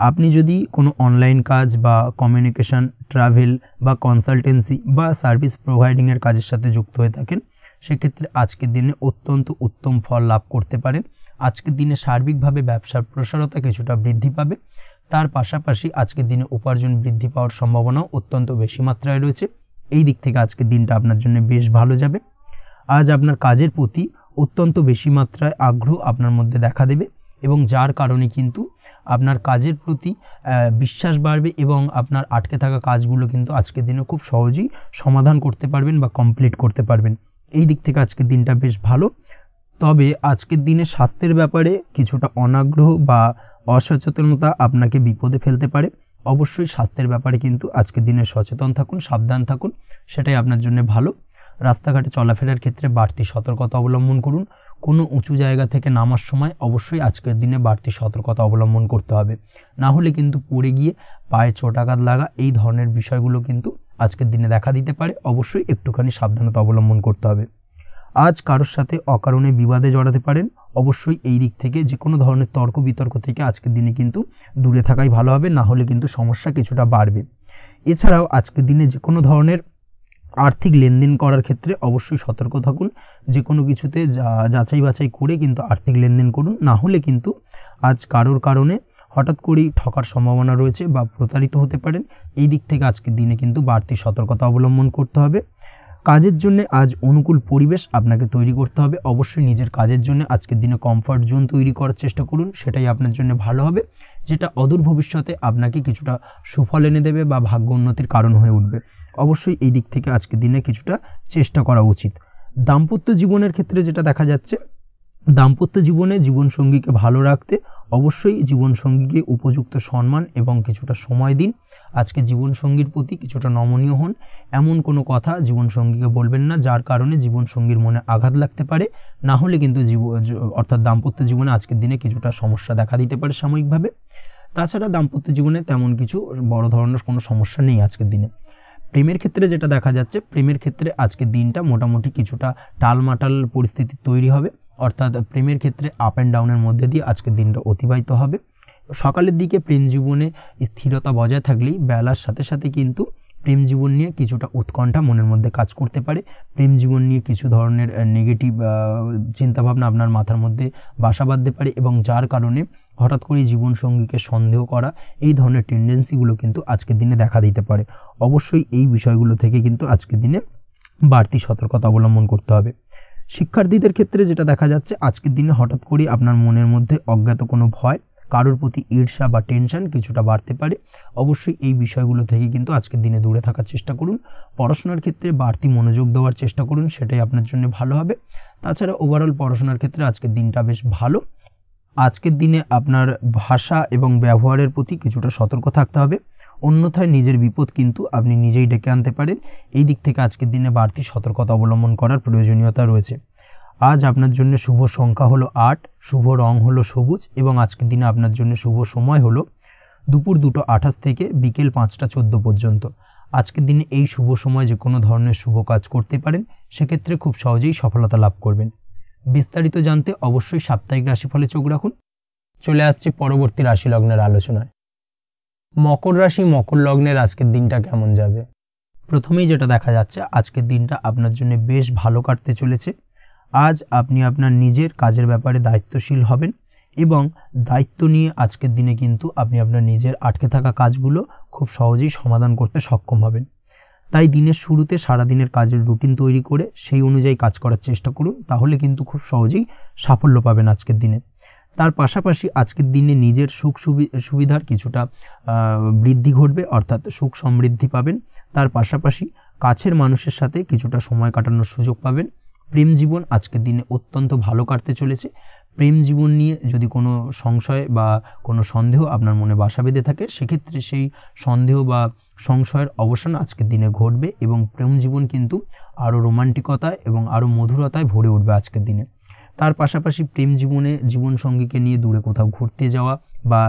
[SPEAKER 1] আপনি যদি কোনো অনলাইন কাজ বা কমিউনিকেশান ট্রাভেল বা কনসালটেন্সি বা সার্ভিস প্রোভাইডিংয়ের কাজের সাথে যুক্ত হয়ে থাকেন সেক্ষেত্রে আজকের দিনে অত্যন্ত উত্তম ফল লাভ করতে পারেন আজকের দিনে সার্বিকভাবে ব্যবসার প্রসারতা কিছুটা বৃদ্ধি পাবে তার পাশাপাশি আজকের দিনে উপার্জন বৃদ্ধি পাওয়ার সম্ভাবনাও অত্যন্ত বেশি মাত্রায় রয়েছে এই দিক থেকে আজকের দিনটা আপনার জন্য বেশ ভালো যাবে আজ আপনার কাজের প্রতি অত্যন্ত বেশি মাত্রায় আগ্রহ আপনার মধ্যে দেখা দেবে এবং যার কারণে কিন্তু আপনার কাজের প্রতি বিশ্বাস বাড়বে এবং আপনার আটকে থাকা কাজগুলো কিন্তু আজকের দিনে খুব সহজেই সমাধান করতে পারবেন বা কমপ্লিট করতে পারবেন এই দিক থেকে আজকের দিনটা বেশ ভালো তবে আজকের দিনে স্বাস্থ্যের ব্যাপারে কিছুটা অনাগ্রহ বা অসচেতনতা আপনাকে বিপদে ফেলতে পারে অবশ্যই স্বাস্থ্যের ব্যাপারে কিন্তু আজকের দিনে সচেতন থাকুন সাবধান থাকুন সেটাই আপনার জন্য ভালো রাস্তাঘাটে চলাফেরার ক্ষেত্রে বাড়তি সতর্কতা অবলম্বন করুন কোনো উঁচু জায়গা থেকে নামার সময় অবশ্যই আজকের দিনে বাড়তি সতর্কতা অবলম্বন করতে হবে না হলে কিন্তু পড়ে গিয়ে পায়ে চোটাঘাত লাগা এই ধরনের বিষয়গুলো কিন্তু আজকের দিনে দেখা দিতে পারে অবশ্যই একটুখানি সাবধানতা অবলম্বন করতে হবে আজ কারোর সাথে অকারণে বিবাদে জড়াতে পারেন অবশ্যই এই দিক থেকে যে কোনো ধরনের তর্ক বিতর্ক থেকে আজকের দিনে কিন্তু দূরে থাকাই ভালো হবে না হলে কিন্তু সমস্যা কিছুটা বাড়বে এছাড়াও আজকের দিনে যে কোনো ধরনের আর্থিক লেনদেন করার ক্ষেত্রে অবশ্যই সতর্ক থাকুন যে কোনো কিছুতে যাচাই বাছাই করে কিন্তু আর্থিক লেনদেন করুন না হলে কিন্তু আজ কারোর কারণে হঠাৎ করেই ঠকার সম্ভাবনা রয়েছে বা প্রতারিত হতে পারেন এই দিক থেকে আজকের দিনে কিন্তু বাড়তি সতর্কতা অবলম্বন করতে হবে কাজের জন্য আজ অনুকূল পরিবেশ আপনাকে তৈরি করতে হবে অবশ্যই নিজের কাজের জন্য আজকের দিনে কমফর্ট জোন তৈরি করার চেষ্টা করুন সেটাই আপনার জন্য ভালো হবে যেটা অদূর ভবিষ্যতে আপনাকে কিছুটা সুফল এনে দেবে বা ভাগ্য উন্নতির কারণ হয়ে উঠবে অবশ্যই এই দিক থেকে আজকের দিনে কিছুটা চেষ্টা করা উচিত দাম্পত্য জীবনের ক্ষেত্রে যেটা দেখা যাচ্ছে দাম্পত্য জীবনে জীবনসঙ্গীকে ভালো রাখতে অবশ্যই জীবনসঙ্গীকে উপযুক্ত সম্মান এবং কিছুটা সময় দিন আজকে জীবনসঙ্গীর প্রতি কিছুটা নমনীয় হন এমন কোনো কথা জীবনসঙ্গীকে বলবেন না যার কারণে জীবনসঙ্গীর মনে আঘাত লাগতে পারে না হলে কিন্তু জীব অর্থাৎ দাম্পত্য জীবনে আজকের দিনে কিছুটা সমস্যা দেখা দিতে পারে সাময়িকভাবে তাছাড়া দাম্পত্য জীবনে তেমন কিছু বড় ধরনের কোনো সমস্যা নেই আজকের দিনে প্রেমের ক্ষেত্রে যেটা দেখা যাচ্ছে প্রেমের ক্ষেত্রে আজকের দিনটা মোটামুটি কিছুটা টালমাটাল পরিস্থিতি তৈরি হবে অর্থাৎ প্রেমের ক্ষেত্রে আপ অ্যান্ড ডাউনের মধ্যে দিয়ে আজকের দিনটা অতিবাহিত হবে সকালের দিকে প্রেম জীবনে স্থিরতা বজায় থাকলেই বেলার সাথে সাথে কিন্তু প্রেম জীবন নিয়ে কিছুটা উৎকণ্ঠা মনের মধ্যে কাজ করতে পারে প্রেম জীবন নিয়ে কিছু ধরনের নেগেটিভ চিন্তাভাবনা আপনার মাথার মধ্যে বাসা বাঁধতে পারে এবং যার কারণে হঠাৎ করে জীবনসঙ্গীকে সন্দেহ করা এই ধরনের টেন্ডেন্সিগুলো কিন্তু আজকের দিনে দেখা দিতে পারে অবশ্যই এই বিষয়গুলো থেকে কিন্তু আজকের দিনে বাড়তি সতর্কতা অবলম্বন করতে হবে শিক্ষার্থীদের ক্ষেত্রে যেটা দেখা যাচ্ছে আজকের দিনে হঠাৎ করে আপনার মনের মধ্যে অজ্ঞাত কোনো ভয় কারোর প্রতি ঈর্ষা বা টেনশন কিছুটা বাড়তে পারে অবশ্যই এই বিষয়গুলো থেকে কিন্তু আজকের দিনে দূরে থাকার চেষ্টা করুন পড়াশোনার ক্ষেত্রে বাড়তি মনোযোগ দেওয়ার চেষ্টা করুন সেটাই আপনার জন্য ভালো হবে তাছাড়া ওভারঅল পড়াশোনার ক্ষেত্রে আজকের দিনটা বেশ ভালো আজকের দিনে আপনার ভাষা এবং ব্যবহারের প্রতি কিছুটা সতর্ক থাকতে হবে অন্যথায় নিজের বিপদ কিন্তু আপনি নিজেই ডেকে আনতে পারেন এই দিক থেকে আজকের দিনে বাড়তি সতর্কতা অবলম্বন করার প্রয়োজনীয়তা রয়েছে আজ আপনার জন্য শুভ সংখ্যা হলো আট শুভ রং হলো সবুজ এবং আজকের দিনে আপনার জন্য শুভ সময় হলো দুপুর দুটো আঠাশ থেকে বিকেল পাঁচটা চোদ্দো পর্যন্ত আজকের দিনে এই শুভ সময় যে কোনো ধরনের শুভ কাজ করতে পারেন সেক্ষেত্রে খুব সহজেই সফলতা লাভ করবেন বিস্তারিত জানতে অবশ্যই সাপ্তাহিক রাশিফলে চোখ রাখুন চলে আসছে পরবর্তী রাশি লগ্নের আলোচনায় মকর রাশি মকর লগ্নের আজকের দিনটা কেমন যাবে প্রথমেই যেটা দেখা যাচ্ছে আজকের দিনটা আপনার জন্য বেশ ভালো কাটতে চলেছে আজ আপনি আপনার নিজের কাজের ব্যাপারে দায়িত্বশীল হবেন এবং দায়িত্ব নিয়ে আজকের দিনে কিন্তু আপনি আপনার নিজের আটকে থাকা কাজগুলো খুব সহজেই সমাধান করতে সক্ষম হবেন তাই দিনের শুরুতে সারাদিনের কাজের রুটিন তৈরি করে সেই অনুযায়ী কাজ করার চেষ্টা করুন তাহলে কিন্তু খুব সহজেই সাফল্য পাবেন আজকের দিনে তার পাশাপাশি আজকের দিনে নিজের সুখ সুবিধার কিছুটা বৃদ্ধি ঘটবে অর্থাৎ সুখ সমৃদ্ধি পাবেন তার পাশাপাশি কাছের মানুষের সাথে কিছুটা সময় কাটানোর সুযোগ পাবেন প্রেম জীবন আজকের দিনে অত্যন্ত ভালো কাটতে চলেছে প্রেম জীবন নিয়ে যদি কোনো সংশয় বা কোনো সন্দেহ আপনার মনে বাসা বেঁধে থাকে সেক্ষেত্রে সেই সন্দেহ বা সংশয়ের অবসান আজকের দিনে ঘটবে এবং প্রেম জীবন কিন্তু আরও রোমান্টিকতায় এবং আরও মধুরতায় ভরে উঠবে আজকের দিনে তার পাশাপাশি প্রেম জীবনে জীবনসঙ্গীকে নিয়ে দূরে কোথাও ঘুরতে যাওয়া বা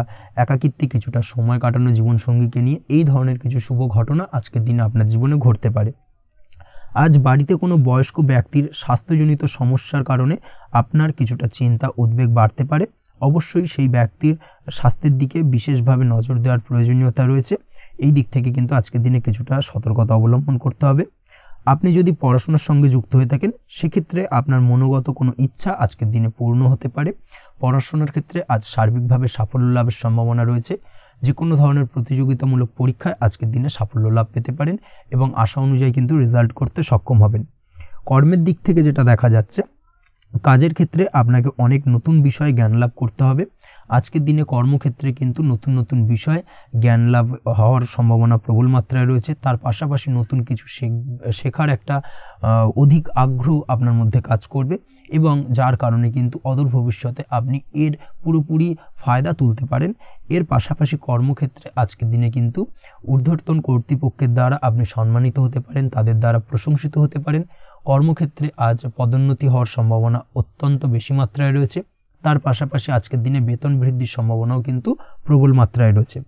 [SPEAKER 1] একাকিত্বে কিছুটা সময় কাটানো জীবনসঙ্গীকে নিয়ে এই ধরনের কিছু শুভ ঘটনা আজকের দিনে আপনার জীবনে ঘটতে পারে আজ বাড়িতে কোনো বয়স্ক ব্যক্তির স্বাস্থ্যজনিত সমস্যার কারণে আপনার কিছুটা চিন্তা উদ্বেগ বাড়তে পারে অবশ্যই সেই ব্যক্তির স্বাস্থ্যের দিকে বিশেষভাবে নজর দেওয়ার প্রয়োজনীয়তা রয়েছে এই দিক থেকে কিন্তু আজকের দিনে কিছুটা সতর্কতা অবলম্বন করতে হবে আপনি যদি পড়াশোনার সঙ্গে যুক্ত হয়ে থাকেন সেক্ষেত্রে আপনার মনোগত কোনো ইচ্ছা আজকের দিনে পূর্ণ হতে পারে পড়াশোনার ক্ষেত্রে আজ সার্বিকভাবে সাফল্য লাভের সম্ভাবনা রয়েছে যে কোনো ধরনের প্রতিযোগিতামূলক পরীক্ষায় আজকের দিনে সাফল্য লাভ পেতে পারেন এবং আশা অনুযায়ী কিন্তু রেজাল্ট করতে সক্ষম হবেন কর্মের দিক থেকে যেটা দেখা যাচ্ছে কাজের ক্ষেত্রে আপনাকে অনেক নতুন বিষয়ে জ্ঞান লাভ করতে হবে আজকের দিনে কর্মক্ষেত্রে কিন্তু নতুন নতুন বিষয়ে জ্ঞান লাভ হওয়ার সম্ভাবনা প্রবল মাত্রায় রয়েছে তার পাশাপাশি নতুন কিছু শেখার একটা অধিক আগ্রহ আপনার মধ্যে কাজ করবে এবং যার কারণে কিন্তু অদূর ভবিষ্যতে আপনি এর পুরোপুরি ফায়দা তুলতে পারেন এর পাশাপাশি কর্মক্ষেত্রে আজকের দিনে কিন্তু ঊর্ধ্বতন কর্তৃপক্ষের দ্বারা আপনি সম্মানিত হতে পারেন তাদের দ্বারা প্রশংসিত হতে পারেন কর্মক্ষেত্রে আজ পদোন্নতি হওয়ার সম্ভাবনা অত্যন্ত বেশি মাত্রায় রয়েছে তার পাশাপাশি আজকের দিনে বেতন বৃদ্ধির সম্ভাবনাও কিন্তু প্রবল মাত্রায় রয়েছে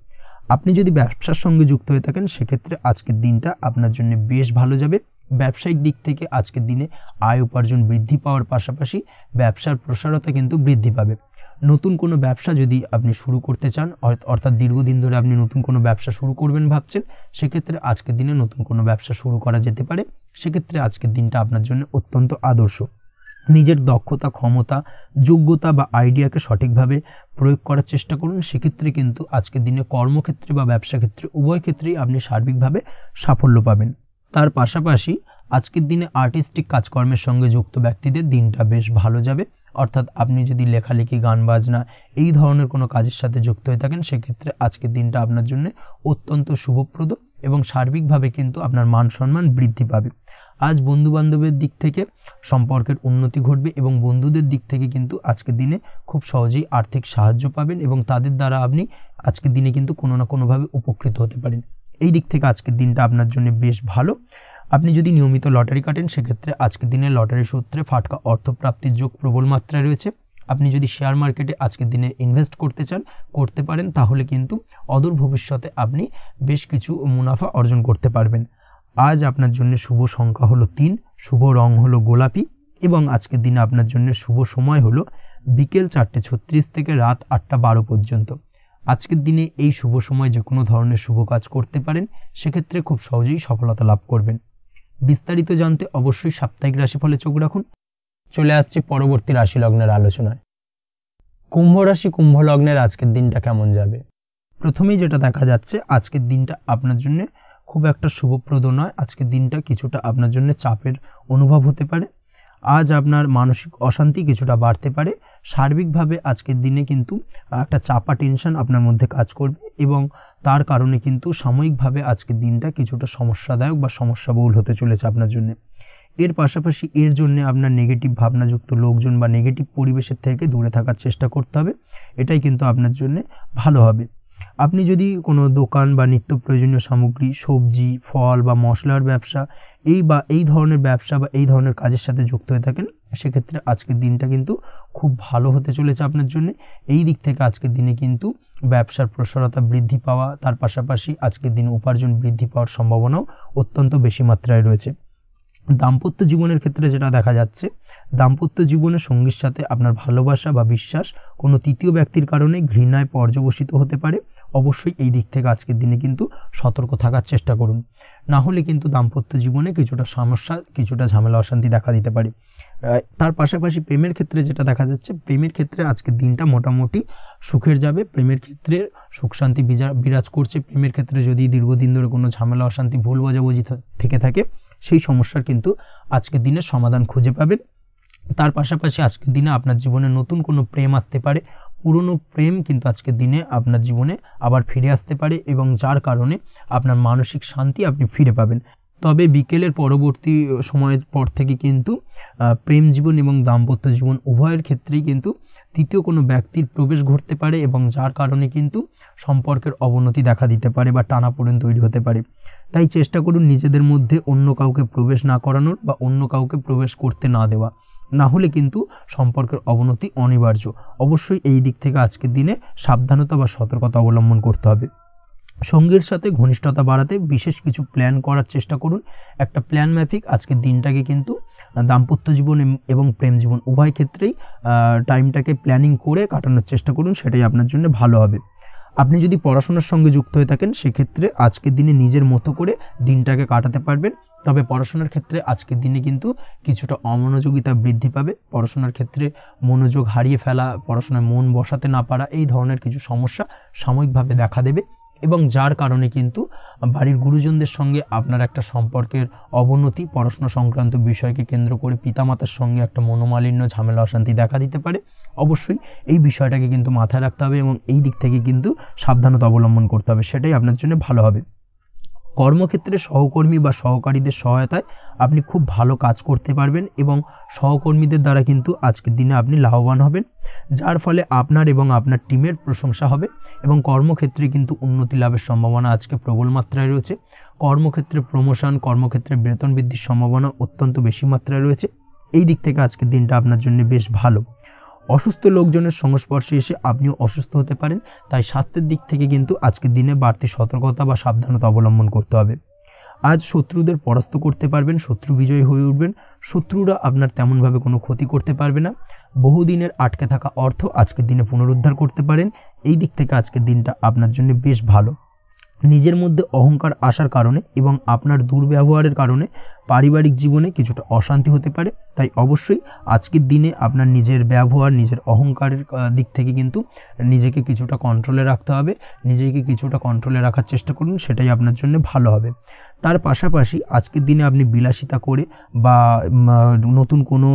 [SPEAKER 1] আপনি যদি ব্যবসার সঙ্গে যুক্ত হয়ে থাকেন সেক্ষেত্রে আজকের দিনটা আপনার জন্য বেশ ভালো যাবে ব্যবসায়িক দিক থেকে আজকের দিনে আয় উপার্জন বৃদ্ধি পাওয়ার পাশাপাশি ব্যবসার প্রসারতা কিন্তু বৃদ্ধি পাবে নতুন কোনো ব্যবসা যদি আপনি শুরু করতে চান অর্থাৎ দীর্ঘদিন ধরে আপনি নতুন কোনো ব্যবসা শুরু করবেন ভাবছেন সেক্ষেত্রে আজকের দিনে নতুন কোনো ব্যবসা শুরু করা যেতে পারে সেক্ষেত্রে আজকের দিনটা আপনার জন্য অত্যন্ত আদর্শ নিজের দক্ষতা ক্ষমতা যোগ্যতা বা আইডিয়াকে সঠিকভাবে প্রয়োগ করার চেষ্টা করুন সেক্ষেত্রে কিন্তু আজকের দিনে কর্মক্ষেত্রে বা ব্যবসা ক্ষেত্রে উভয় ক্ষেত্রেই আপনি সার্বিকভাবে সাফল্য পাবেন তার পাশাপাশি আজকের দিনে আর্টিস্টিক কাজকর্মের সঙ্গে যুক্ত ব্যক্তিদের দিনটা বেশ ভালো যাবে অর্থাৎ আপনি যদি লেখালেখি গান বাজনা এই ধরনের কোনো কাজের সাথে যুক্ত হয়ে থাকেন সেক্ষেত্রে আজকের দিনটা আপনার জন্য অত্যন্ত শুভপ্রদ এবং সার্বিকভাবে কিন্তু আপনার মান সম্মান বৃদ্ধি পাবে আজ বন্ধু বান্ধবের দিক থেকে সম্পর্কের উন্নতি ঘটবে এবং বন্ধুদের দিক থেকে কিন্তু আজকের দিনে খুব সহজেই আর্থিক সাহায্য পাবেন এবং তাদের দ্বারা আপনি আজকের দিনে কিন্তু কোনো না কোনোভাবে উপকৃত হতে পারেন এই দিক থেকে আজকের দিনটা আপনার জন্য বেশ ভালো আপনি যদি নিয়মিত লটারি কাটেন সেক্ষেত্রে আজকের দিনে লটারি সূত্রে ফাটকা অর্থপ্রাপ্তির যোগ প্রবল মাত্রায় রয়েছে আপনি যদি শেয়ার মার্কেটে আজকের দিনে ইনভেস্ট করতে চান করতে পারেন তাহলে কিন্তু অদূর ভবিষ্যতে আপনি বেশ কিছু মুনাফা অর্জন করতে পারবেন আজ আপনার জন্য শুভ সংখ্যা হলো তিন শুভ রং হলো গোলাপি এবং আজকের দিনে আপনার জন্য শুভ সময় হলো বিকেল চারটে ছত্রিশ থেকে রাত আটটা বারো পর্যন্ত আজকের দিনে এই শুভ সময় যে কোনো ধরনের শুভ কাজ করতে পারেন সেক্ষেত্রে খুব সহজেই সফলতা লাভ করবেন বিস্তারিত জানতে অবশ্যই সাপ্তাহিক রাশিফলে চোখ রাখুন চলে আসছে পরবর্তী রাশি লগ্নের আলোচনায় কুম্ভ রাশি কুম্ভ লগ্নের আজকের দিনটা কেমন যাবে প্রথমেই যেটা দেখা যাচ্ছে আজকের দিনটা আপনার জন্য খুব একটা শুভপ্রদ নয় আজকের দিনটা কিছুটা আপনার জন্য চাপের অনুভব হতে পারে আজ আপনার মানসিক অশান্তি কিছুটা বাড়তে পারে সার্বিকভাবে আজকের দিনে কিন্তু একটা চাপা টেনশন আপনার মধ্যে কাজ করবে এবং তার কারণে কিন্তু সাময়িকভাবে আজকের দিনটা কিছুটা সমস্যাদায়ক বা সমস্যাবহুল হতে চলেছে আপনার জন্য এর পাশাপাশি এর জন্য আপনার নেগেটিভ ভাবনাযুক্ত লোকজন বা নেগেটিভ পরিবেশের থেকে দূরে থাকার চেষ্টা করতে হবে এটাই কিন্তু আপনার জন্য ভালো হবে আপনি যদি কোনো দোকান বা নিত্য প্রয়োজনীয় সামগ্রী সবজি ফল বা মশলার ব্যবসা এই বা এই ধরনের ব্যবসা বা এই ধরনের কাজের সাথে যুক্ত হয়ে থাকেন সেক্ষেত্রে আজকের দিনটা কিন্তু খুব ভালো হতে চলেছে আপনার জন্য এই দিক থেকে আজকের দিনে কিন্তু ব্যবসার প্রসারতা বৃদ্ধি পাওয়া তার পাশাপাশি আজকের দিনে উপার্জন বৃদ্ধি পাওয়ার সম্ভাবনাও অত্যন্ত বেশি মাত্রায় রয়েছে দাম্পত্য জীবনের ক্ষেত্রে যেটা দেখা যাচ্ছে দাম্পত্য জীবনে সঙ্গীর সাথে আপনার ভালোবাসা বা বিশ্বাস কোনো তৃতীয় ব্যক্তির কারণে ঘৃণায় পর্যবসিত হতে পারে অবশ্যই এই দিক থেকে আজকের দিনে কিন্তু সতর্ক থাকার চেষ্টা করুন না হলে কিন্তু দাম্পত্য জীবনে কিছুটা সমস্যা কিছুটা ঝামেলা অশান্তি দেখা দিতে পারে তার পাশাপাশি প্রেমের ক্ষেত্রে যেটা দেখা যাচ্ছে প্রেমের ক্ষেত্রে আজকের দিনটা মোটামুটি সুখের যাবে প্রেমের ক্ষেত্রে সুখ শান্তি বিরাজ করছে প্রেমের ক্ষেত্রে যদি দীর্ঘদিন ধরে কোনো ঝামেলা অশান্তি ভুল বোঝাবুঝি থেকে থাকে সেই সমস্যার কিন্তু আজকের দিনে সমাধান খুঁজে পাবেন তার পাশাপাশি আজকের দিনে আপনার জীবনে নতুন কোনো প্রেম আসতে পারে পুরনো প্রেম কিন্তু আজকের দিনে আপনার জীবনে আবার ফিরে আসতে পারে এবং যার কারণে আপনার মানসিক শান্তি আপনি ফিরে পাবেন তবে বিকেলের পরবর্তী সময়ের পর থেকে কিন্তু প্রেম জীবন এবং দাম্পত্য জীবন উভয়ের ক্ষেত্রেই কিন্তু তৃতীয় কোনো ব্যক্তির প্রবেশ ঘটতে পারে এবং যার কারণে কিন্তু সম্পর্কের অবনতি দেখা দিতে পারে বা টানাপোড়েন তৈরি হতে পারে তাই চেষ্টা করুন নিজেদের মধ্যে অন্য কাউকে প্রবেশ না করানোর বা অন্য কাউকে প্রবেশ করতে না দেওয়া না হলে কিন্তু সম্পর্কের অবনতি অনিবার্য অবশ্যই এই দিক থেকে আজকের দিনে সাবধানতা বা সতর্কতা অবলম্বন করতে হবে সঙ্গীর সাথে ঘনিষ্ঠতা বাড়াতে বিশেষ কিছু প্ল্যান করার চেষ্টা করুন একটা প্ল্যান ম্যাফিক আজকের দিনটাকে কিন্তু দাম্পত্য জীবন এবং প্রেম জীবন উভয় ক্ষেত্রেই টাইমটাকে প্ল্যানিং করে কাটানোর চেষ্টা করুন সেটাই আপনার জন্য ভালো হবে আপনি যদি পড়াশোনার সঙ্গে যুক্ত হয়ে থাকেন সেক্ষেত্রে আজকের দিনে নিজের মতো করে দিনটাকে কাটাতে পারবেন তবে পড়াশোনার ক্ষেত্রে আজকের দিনে কিন্তু কিছুটা অমনোযোগিতা বৃদ্ধি পাবে পড়াশোনার ক্ষেত্রে মনোযোগ হারিয়ে ফেলা পড়াশোনায় মন বসাতে না পারা এই ধরনের কিছু সমস্যা সাময়িকভাবে দেখা দেবে এবং যার কারণে কিন্তু বাড়ির গুরুজনদের সঙ্গে আপনার একটা সম্পর্কের অবনতি পড়াশোনা সংক্রান্ত বিষয়কে কেন্দ্র করে পিতামাতার সঙ্গে একটা মনোমালিন্য ঝামেলা অশান্তি দেখা দিতে পারে অবশ্যই এই বিষয়টাকে কিন্তু মাথায় রাখতে হবে এবং এই দিক থেকে কিন্তু সাবধানতা অবলম্বন করতে হবে সেটাই আপনার জন্য ভালো হবে কর্মক্ষেত্রে সহকর্মী বা সহকারীদের সহায়তায় আপনি খুব ভালো কাজ করতে পারবেন এবং সহকর্মীদের দ্বারা কিন্তু আজকের দিনে আপনি লাভবান হবেন যার ফলে আপনার এবং আপনার টিমের প্রশংসা হবে এবং কর্মক্ষেত্রে কিন্তু উন্নতি লাভের সম্ভাবনা আজকে প্রবল মাত্রায় রয়েছে কর্মক্ষেত্রে প্রমোশন কর্মক্ষেত্রে বেতন বৃদ্ধির সম্ভাবনা অত্যন্ত বেশি মাত্রায় রয়েছে এই দিক থেকে আজকের দিনটা আপনার জন্য বেশ ভালো অসুস্থ লোকজনের সংস্পর্শে এসে আপনিও অসুস্থ হতে পারেন তাই স্বাস্থ্যের দিক থেকে কিন্তু আজকের দিনে বাড়তি সতর্কতা বা সাবধানতা অবলম্বন করতে হবে আজ শত্রুদের পরাস্ত করতে পারবেন শত্রু বিজয়ী হয়ে উঠবেন শত্রুরা আপনার তেমনভাবে কোনো ক্ষতি করতে পারবে না বহুদিনের আটকে থাকা অর্থ আজকের দিনে পুনরুদ্ধার করতে পারেন এই দিক থেকে আজকের দিনটা আপনার জন্য বেশ ভালো নিজের মধ্যে অহংকার আসার কারণে এবং আপনার দুর্ব্যবহারের কারণে পারিবারিক জীবনে কিছুটা অশান্তি হতে পারে তাই অবশ্যই আজকের দিনে আপনার নিজের ব্যবহার নিজের অহংকারের দিক থেকে কিন্তু নিজেকে কিছুটা কন্ট্রোলে রাখতে হবে নিজেকে কিছুটা কন্ট্রোলে রাখার চেষ্টা করুন সেটাই আপনার জন্য ভালো হবে তার পাশাপাশি আজকের দিনে আপনি বিলাসিতা করে বা নতুন কোনো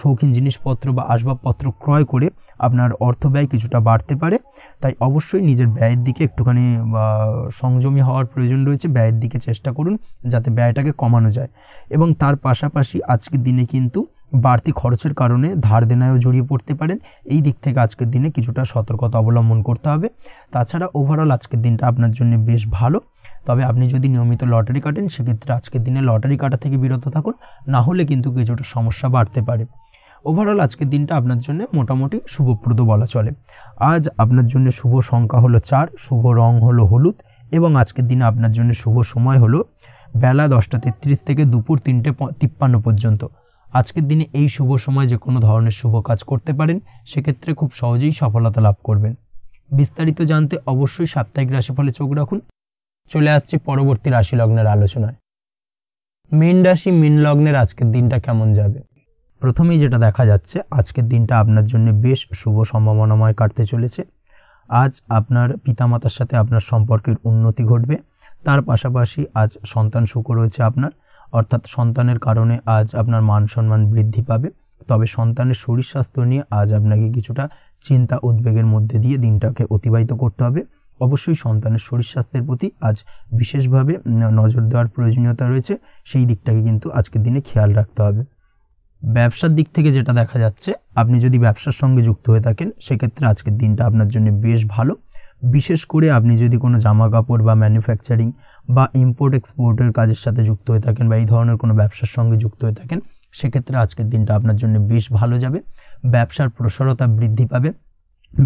[SPEAKER 1] শৌখিন জিনিসপত্র বা আসবাবপত্র ক্রয় করে আপনার অর্থ ব্যয় কিছুটা বাড়তে পারে তাই অবশ্যই নিজের ব্যয়ের দিকে একটুখানি সংযমী হওয়ার প্রয়োজন রয়েছে ব্যয়ের দিকে চেষ্টা করুন যাতে ব্যয়টাকে কমানো যায় এবং তার পাশাপাশি আজকের দিনে কিন্তু বাড়তি খরচের কারণে ধার দেনায়ও জড়িয়ে পড়তে পারেন এই দিক থেকে আজকের দিনে কিছুটা সতর্কতা অবলম্বন করতে হবে তাছাড়া ওভারঅল আজকের দিনটা আপনার জন্য বেশ ভালো তবে আপনি যদি নিয়মিত লটারি কাটেন সেক্ষেত্রে আজকের দিনে লটারি কাটা থেকে বিরত থাকুন না হলে কিন্তু কিছুটা সমস্যা বাড়তে পারে ওভারঅল আজকের দিনটা আপনার জন্য মোটামুটি শুভপ্রদ বলা চলে আজ আপনার জন্য শুভ সংখ্যা হলো চার শুভ রং হলো হলুদ এবং আজকের দিনে আপনার জন্য শুভ সময় হলো বেলা দশটা তেত্রিশ থেকে দুপুর তিনটে তিপ্পান্ন পর্যন্ত আজকের দিনে এই শুভ সময় যে কোনো ধরনের শুভ কাজ করতে পারেন সেক্ষেত্রে খুব সহজেই সফলতা লাভ করবেন বিস্তারিত জানতে অবশ্যই সাপ্তাহিক রাশিফলে চোখ রাখুন চলে আসছি পরবর্তী রাশি লগ্নের আলোচনায় মীন রাশি মীন লগ্নের আজকের দিনটা কেমন যাবে প্রথমেই যেটা দেখা যাচ্ছে আজকের দিনটা আপনার জন্য বেশ শুভ সম্ভাবনাময় কাটতে চলেছে আজ আপনার পিতামাতার সাথে আপনার সম্পর্কের উন্নতি ঘটবে তার পাশাপাশি আজ সন্তান সুখ রয়েছে আপনার অর্থাৎ সন্তানের কারণে আজ আপনার মান সম্মান বৃদ্ধি পাবে তবে সন্তানের শরীর স্বাস্থ্য নিয়ে আজ আপনাকে কিছুটা চিন্তা উদ্বেগের মধ্যে দিয়ে দিনটাকে অতিবাহিত করতে হবে অবশ্যই সন্তানের শরীর স্বাস্থ্যের প্রতি আজ বিশেষভাবে নজর দেওয়ার প্রয়োজনীয়তা রয়েছে সেই দিকটাকে কিন্তু আজকের দিনে খেয়াল রাখতে হবে ব্যবসার দিক থেকে যেটা দেখা যাচ্ছে আপনি যদি ব্যবসার সঙ্গে যুক্ত হয়ে থাকেন সেক্ষেত্রে আজকের দিনটা আপনার জন্য বেশ ভালো বিশেষ করে আপনি যদি কোনো জামা কাপড় বা ম্যানুফ্যাকচারিং বা ইম্পোর্ট এক্সপোর্টের কাজের সাথে যুক্ত হয়ে থাকেন বা এই ধরনের কোনো ব্যবসার সঙ্গে যুক্ত হয়ে থাকেন সেক্ষেত্রে আজকের দিনটা আপনার জন্য বেশ ভালো যাবে ব্যবসার প্রসারতা বৃদ্ধি পাবে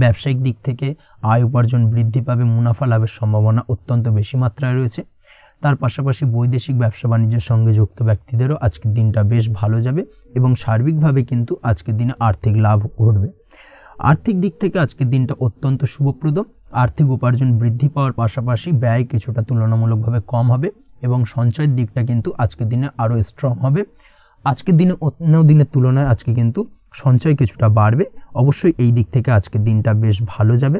[SPEAKER 1] ব্যবসায়িক দিক থেকে আয় উপার্জন বৃদ্ধি পাবে মুনাফা লাভের সম্ভাবনা অত্যন্ত বেশি মাত্রায় রয়েছে তার পাশাপাশি বৈদেশিক ব্যবসা বাণিজ্যের সঙ্গে যুক্ত ব্যক্তিদেরও আজকের দিনটা বেশ ভালো যাবে এবং সার্বিকভাবে কিন্তু আজকের দিনে আর্থিক লাভ ঘটবে আর্থিক দিক থেকে আজকের দিনটা অত্যন্ত শুভপ্রদ আর্থিক উপার্জন বৃদ্ধি পাওয়ার পাশাপাশি ব্যয় কিছুটা তুলনামূলকভাবে কম হবে এবং সঞ্চয়ের দিকটা কিন্তু আজকের দিনে আরও স্ট্রং হবে আজকের দিনে অন্য দিনের তুলনায় আজকে কিন্তু সঞ্চয় কিছুটা বাড়বে অবশ্যই এই দিক থেকে আজকের দিনটা বেশ ভালো যাবে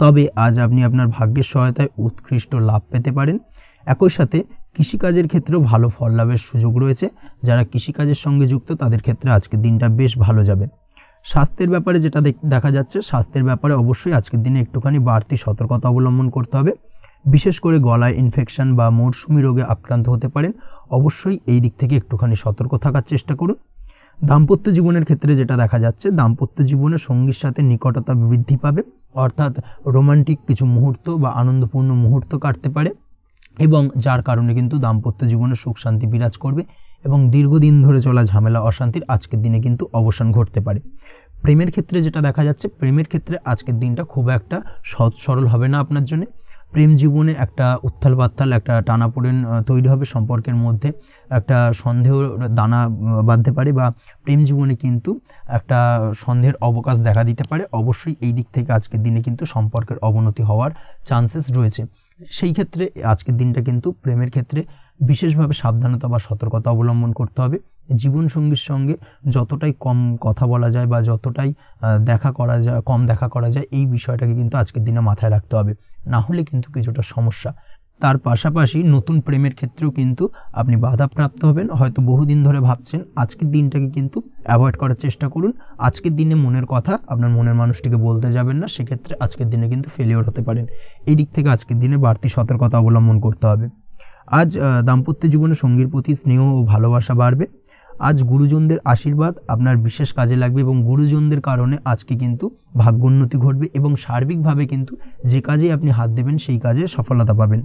[SPEAKER 1] তবে আজ আপনি আপনার ভাগ্যের সহায়তায় উৎকৃষ্ট লাভ পেতে পারেন একই সাথে কৃষিকাজের ক্ষেত্রেও ভালো ফল লাভের সুযোগ রয়েছে যারা কৃষিকাজের সঙ্গে যুক্ত তাদের ক্ষেত্রে আজকের দিনটা বেশ ভালো যাবে স্বাস্থ্যের ব্যাপারে যেটা দেখা যাচ্ছে স্বাস্থ্যের ব্যাপারে অবশ্যই আজকের দিনে একটুখানি বাড়তি সতর্কতা অবলম্বন করতে হবে বিশেষ করে গলায় ইনফেকশন বা মরশুমি রোগে আক্রান্ত হতে পারেন অবশ্যই এই দিক থেকে একটুখানি সতর্ক থাকার চেষ্টা করুন দাম্পত্য জীবনের ক্ষেত্রে যেটা দেখা যাচ্ছে দাম্পত্য জীবনে সঙ্গীর সাথে নিকটতা বৃদ্ধি পাবে অর্থাৎ রোমান্টিক কিছু মুহূর্ত বা আনন্দপূর্ণ মুহূর্ত কাটতে পারে এবং যার কারণে কিন্তু দাম্পত্য জীবনে সুখ শান্তি বিরাজ করবে এবং দীর্ঘদিন ধরে চলা ঝামেলা অশান্তির আজকের দিনে কিন্তু অবসান ঘটতে পারে প্রেমের ক্ষেত্রে যেটা দেখা যাচ্ছে প্রেমের ক্ষেত্রে আজকের দিনটা খুব একটা সহজ সরল হবে না আপনার জন্য প্রেম জীবনে একটা উত্থাল পাত্থাল একটা টানাপোড়েন তৈরি হবে সম্পর্কের মধ্যে একটা সন্দেহ দানা বাঁধতে পারে বা প্রেম জীবনে কিন্তু একটা সন্দেহের অবকাশ দেখা দিতে পারে অবশ্যই এই দিক থেকে আজকের দিনে কিন্তু সম্পর্কের অবনতি হওয়ার চান্সেস রয়েছে সেই ক্ষেত্রে আজকের দিনটা কিন্তু প্রেমের ক্ষেত্রে বিশেষভাবে সাবধানতা বা সতর্কতা অবলম্বন করতে হবে জীবনসঙ্গীর সঙ্গে যতটাই কম কথা বলা যায় বা যতটাই দেখা করা যায় কম দেখা করা যায় এই বিষয়টাকে কিন্তু আজকের দিনে মাথায় রাখতে হবে না হলে কিন্তু কিছুটা সমস্যা তার পাশাপাশি নতুন প্রেমের ক্ষেত্রেও কিন্তু আপনি বাধাপ্রাপ্ত হবেন হয়তো বহুদিন ধরে ভাবছেন আজকের দিনটাকে কিন্তু অ্যাভয়েড করার চেষ্টা করুন আজকের দিনে মনের কথা আপনার মনের মানুষটিকে বলতে যাবেন না সেক্ষেত্রে আজকের দিনে কিন্তু ফেলিওর হতে পারেন এই দিক থেকে আজকের দিনে বাড়তি সতর্কতা অবলম্বন করতে হবে আজ দাম্পত্য জীবনে সঙ্গীর প্রতি স্নেহ ও ভালোবাসা বাড়বে আজ গুরুজনদের আশীর্বাদ আপনার বিশেষ কাজে লাগবে এবং গুরুজনদের কারণে আজকে কিন্তু ভাগ্যোন্নতি ঘটবে এবং সার্বিকভাবে কিন্তু যে কাজে আপনি হাত দেবেন সেই কাজে সফলতা পাবেন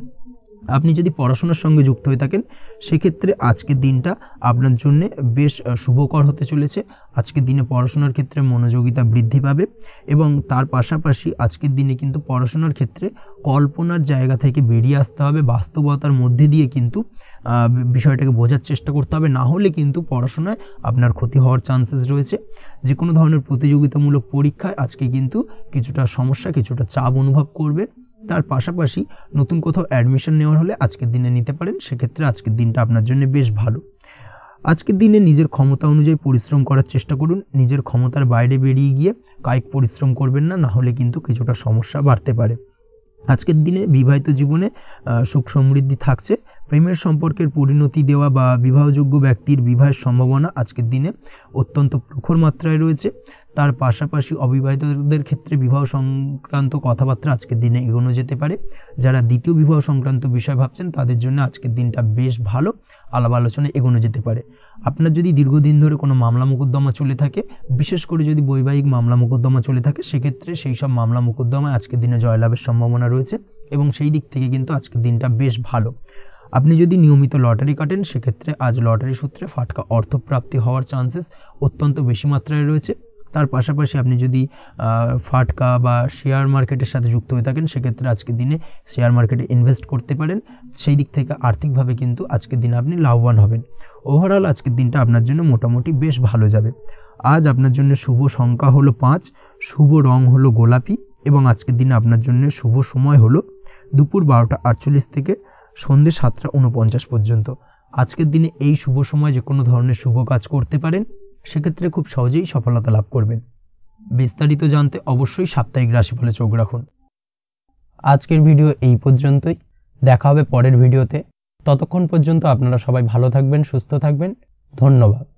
[SPEAKER 1] আপনি যদি পড়াশোনার সঙ্গে যুক্ত হয়ে থাকেন সেক্ষেত্রে আজকের দিনটা আপনার জন্য বেশ শুভকর হতে চলেছে আজকের দিনে পড়াশোনার ক্ষেত্রে মনোযোগিতা বৃদ্ধি পাবে এবং তার পাশাপাশি আজকের দিনে কিন্তু পড়াশোনার ক্ষেত্রে কল্পনার জায়গা থেকে বেরিয়ে আসতে হবে বাস্তবতার মধ্যে দিয়ে কিন্তু বিষয়টাকে বোঝার চেষ্টা করতে হবে না হলে কিন্তু পড়াশোনায় আপনার ক্ষতি হওয়ার চান্সেস রয়েছে যে কোনো ধরনের প্রতিযোগিতামূলক পরীক্ষায় আজকে কিন্তু কিছুটা সমস্যা কিছুটা চাপ অনুভব করবেন তার পাশাপাশি নতুন কোথাও অ্যাডমিশন নেওয়ার হলে আজকের দিনে নিতে পারেন সেক্ষেত্রে আজকের দিনটা আপনার জন্য বেশ ভালো আজকের দিনে নিজের ক্ষমতা অনুযায়ী পরিশ্রম করার চেষ্টা করুন নিজের ক্ষমতার বাইরে বেরিয়ে গিয়ে কায়িক পরিশ্রম করবেন না নাহলে কিন্তু কিছুটা সমস্যা বাড়তে পারে আজকের দিনে বিবাহিত জীবনে সুখ সমৃদ্ধি থাকছে প্রেমের সম্পর্কের পরিণতি দেওয়া বা বিবাহযোগ্য ব্যক্তির বিবাহের সম্ভাবনা আজকের দিনে অত্যন্ত প্রখর মাত্রায় রয়েছে তার পাশাপাশি অবিবাহিতদের ক্ষেত্রে বিবাহ সংক্রান্ত কথাবার্তা আজকের দিনে এগোনো যেতে পারে যারা দ্বিতীয় বিবাহ সংক্রান্ত বিষয় ভাবছেন তাদের জন্য আজকের দিনটা বেশ ভালো আলাপ আলোচনা এগোনো যেতে পারে আপনার যদি দীর্ঘদিন ধরে কোনো মামলা মোকদ্দমা চলে থাকে বিশেষ করে যদি বৈবাহিক মামলা মোকদ্দমা চলে থাকে সেক্ষেত্রে সেই সব মামলা মোকদ্দমায় আজকের দিনে জয়লাভের সম্ভাবনা রয়েছে এবং সেই দিক থেকে কিন্তু আজকের দিনটা বেশ ভালো আপনি যদি নিয়মিত লটারি কাটেন সেক্ষেত্রে আজ লটারি সূত্রে ফাটকা অর্থপ্রাপ্তি হওয়ার চান্সেস অত্যন্ত বেশি মাত্রায় রয়েছে তার পাশাপাশি আপনি যদি ফাটকা বা শেয়ার মার্কেটের সাথে যুক্ত হয়ে থাকেন সেক্ষেত্রে আজকের দিনে শেয়ার মার্কেটে ইনভেস্ট করতে পারেন সেই দিক থেকে আর্থিকভাবে কিন্তু আজকের দিনে আপনি লাভবান হবেন ওভারঅল আজকের দিনটা আপনার জন্য মোটামুটি বেশ ভালো যাবে আজ আপনার জন্য শুভ সংখ্যা হলো পাঁচ শুভ রং হলো গোলাপি এবং আজকের দিনে আপনার জন্য শুভ সময় হলো দুপুর বারোটা আটচল্লিশ থেকে সন্ধ্যে সাতটা উনপঞ্চাশ পর্যন্ত আজকের দিনে এই শুভ সময় যে কোনো ধরনের শুভ কাজ করতে পারেন সেক্ষেত্রে খুব সহজেই সফলতা লাভ করবেন বিস্তারিত জানতে অবশ্যই সাপ্তাহিক রাশিফলে চোখ রাখুন আজকের ভিডিও এই পর্যন্তই দেখা হবে পরের ভিডিওতে ততক্ষণ পর্যন্ত আপনারা সবাই ভালো থাকবেন সুস্থ থাকবেন ধন্যবাদ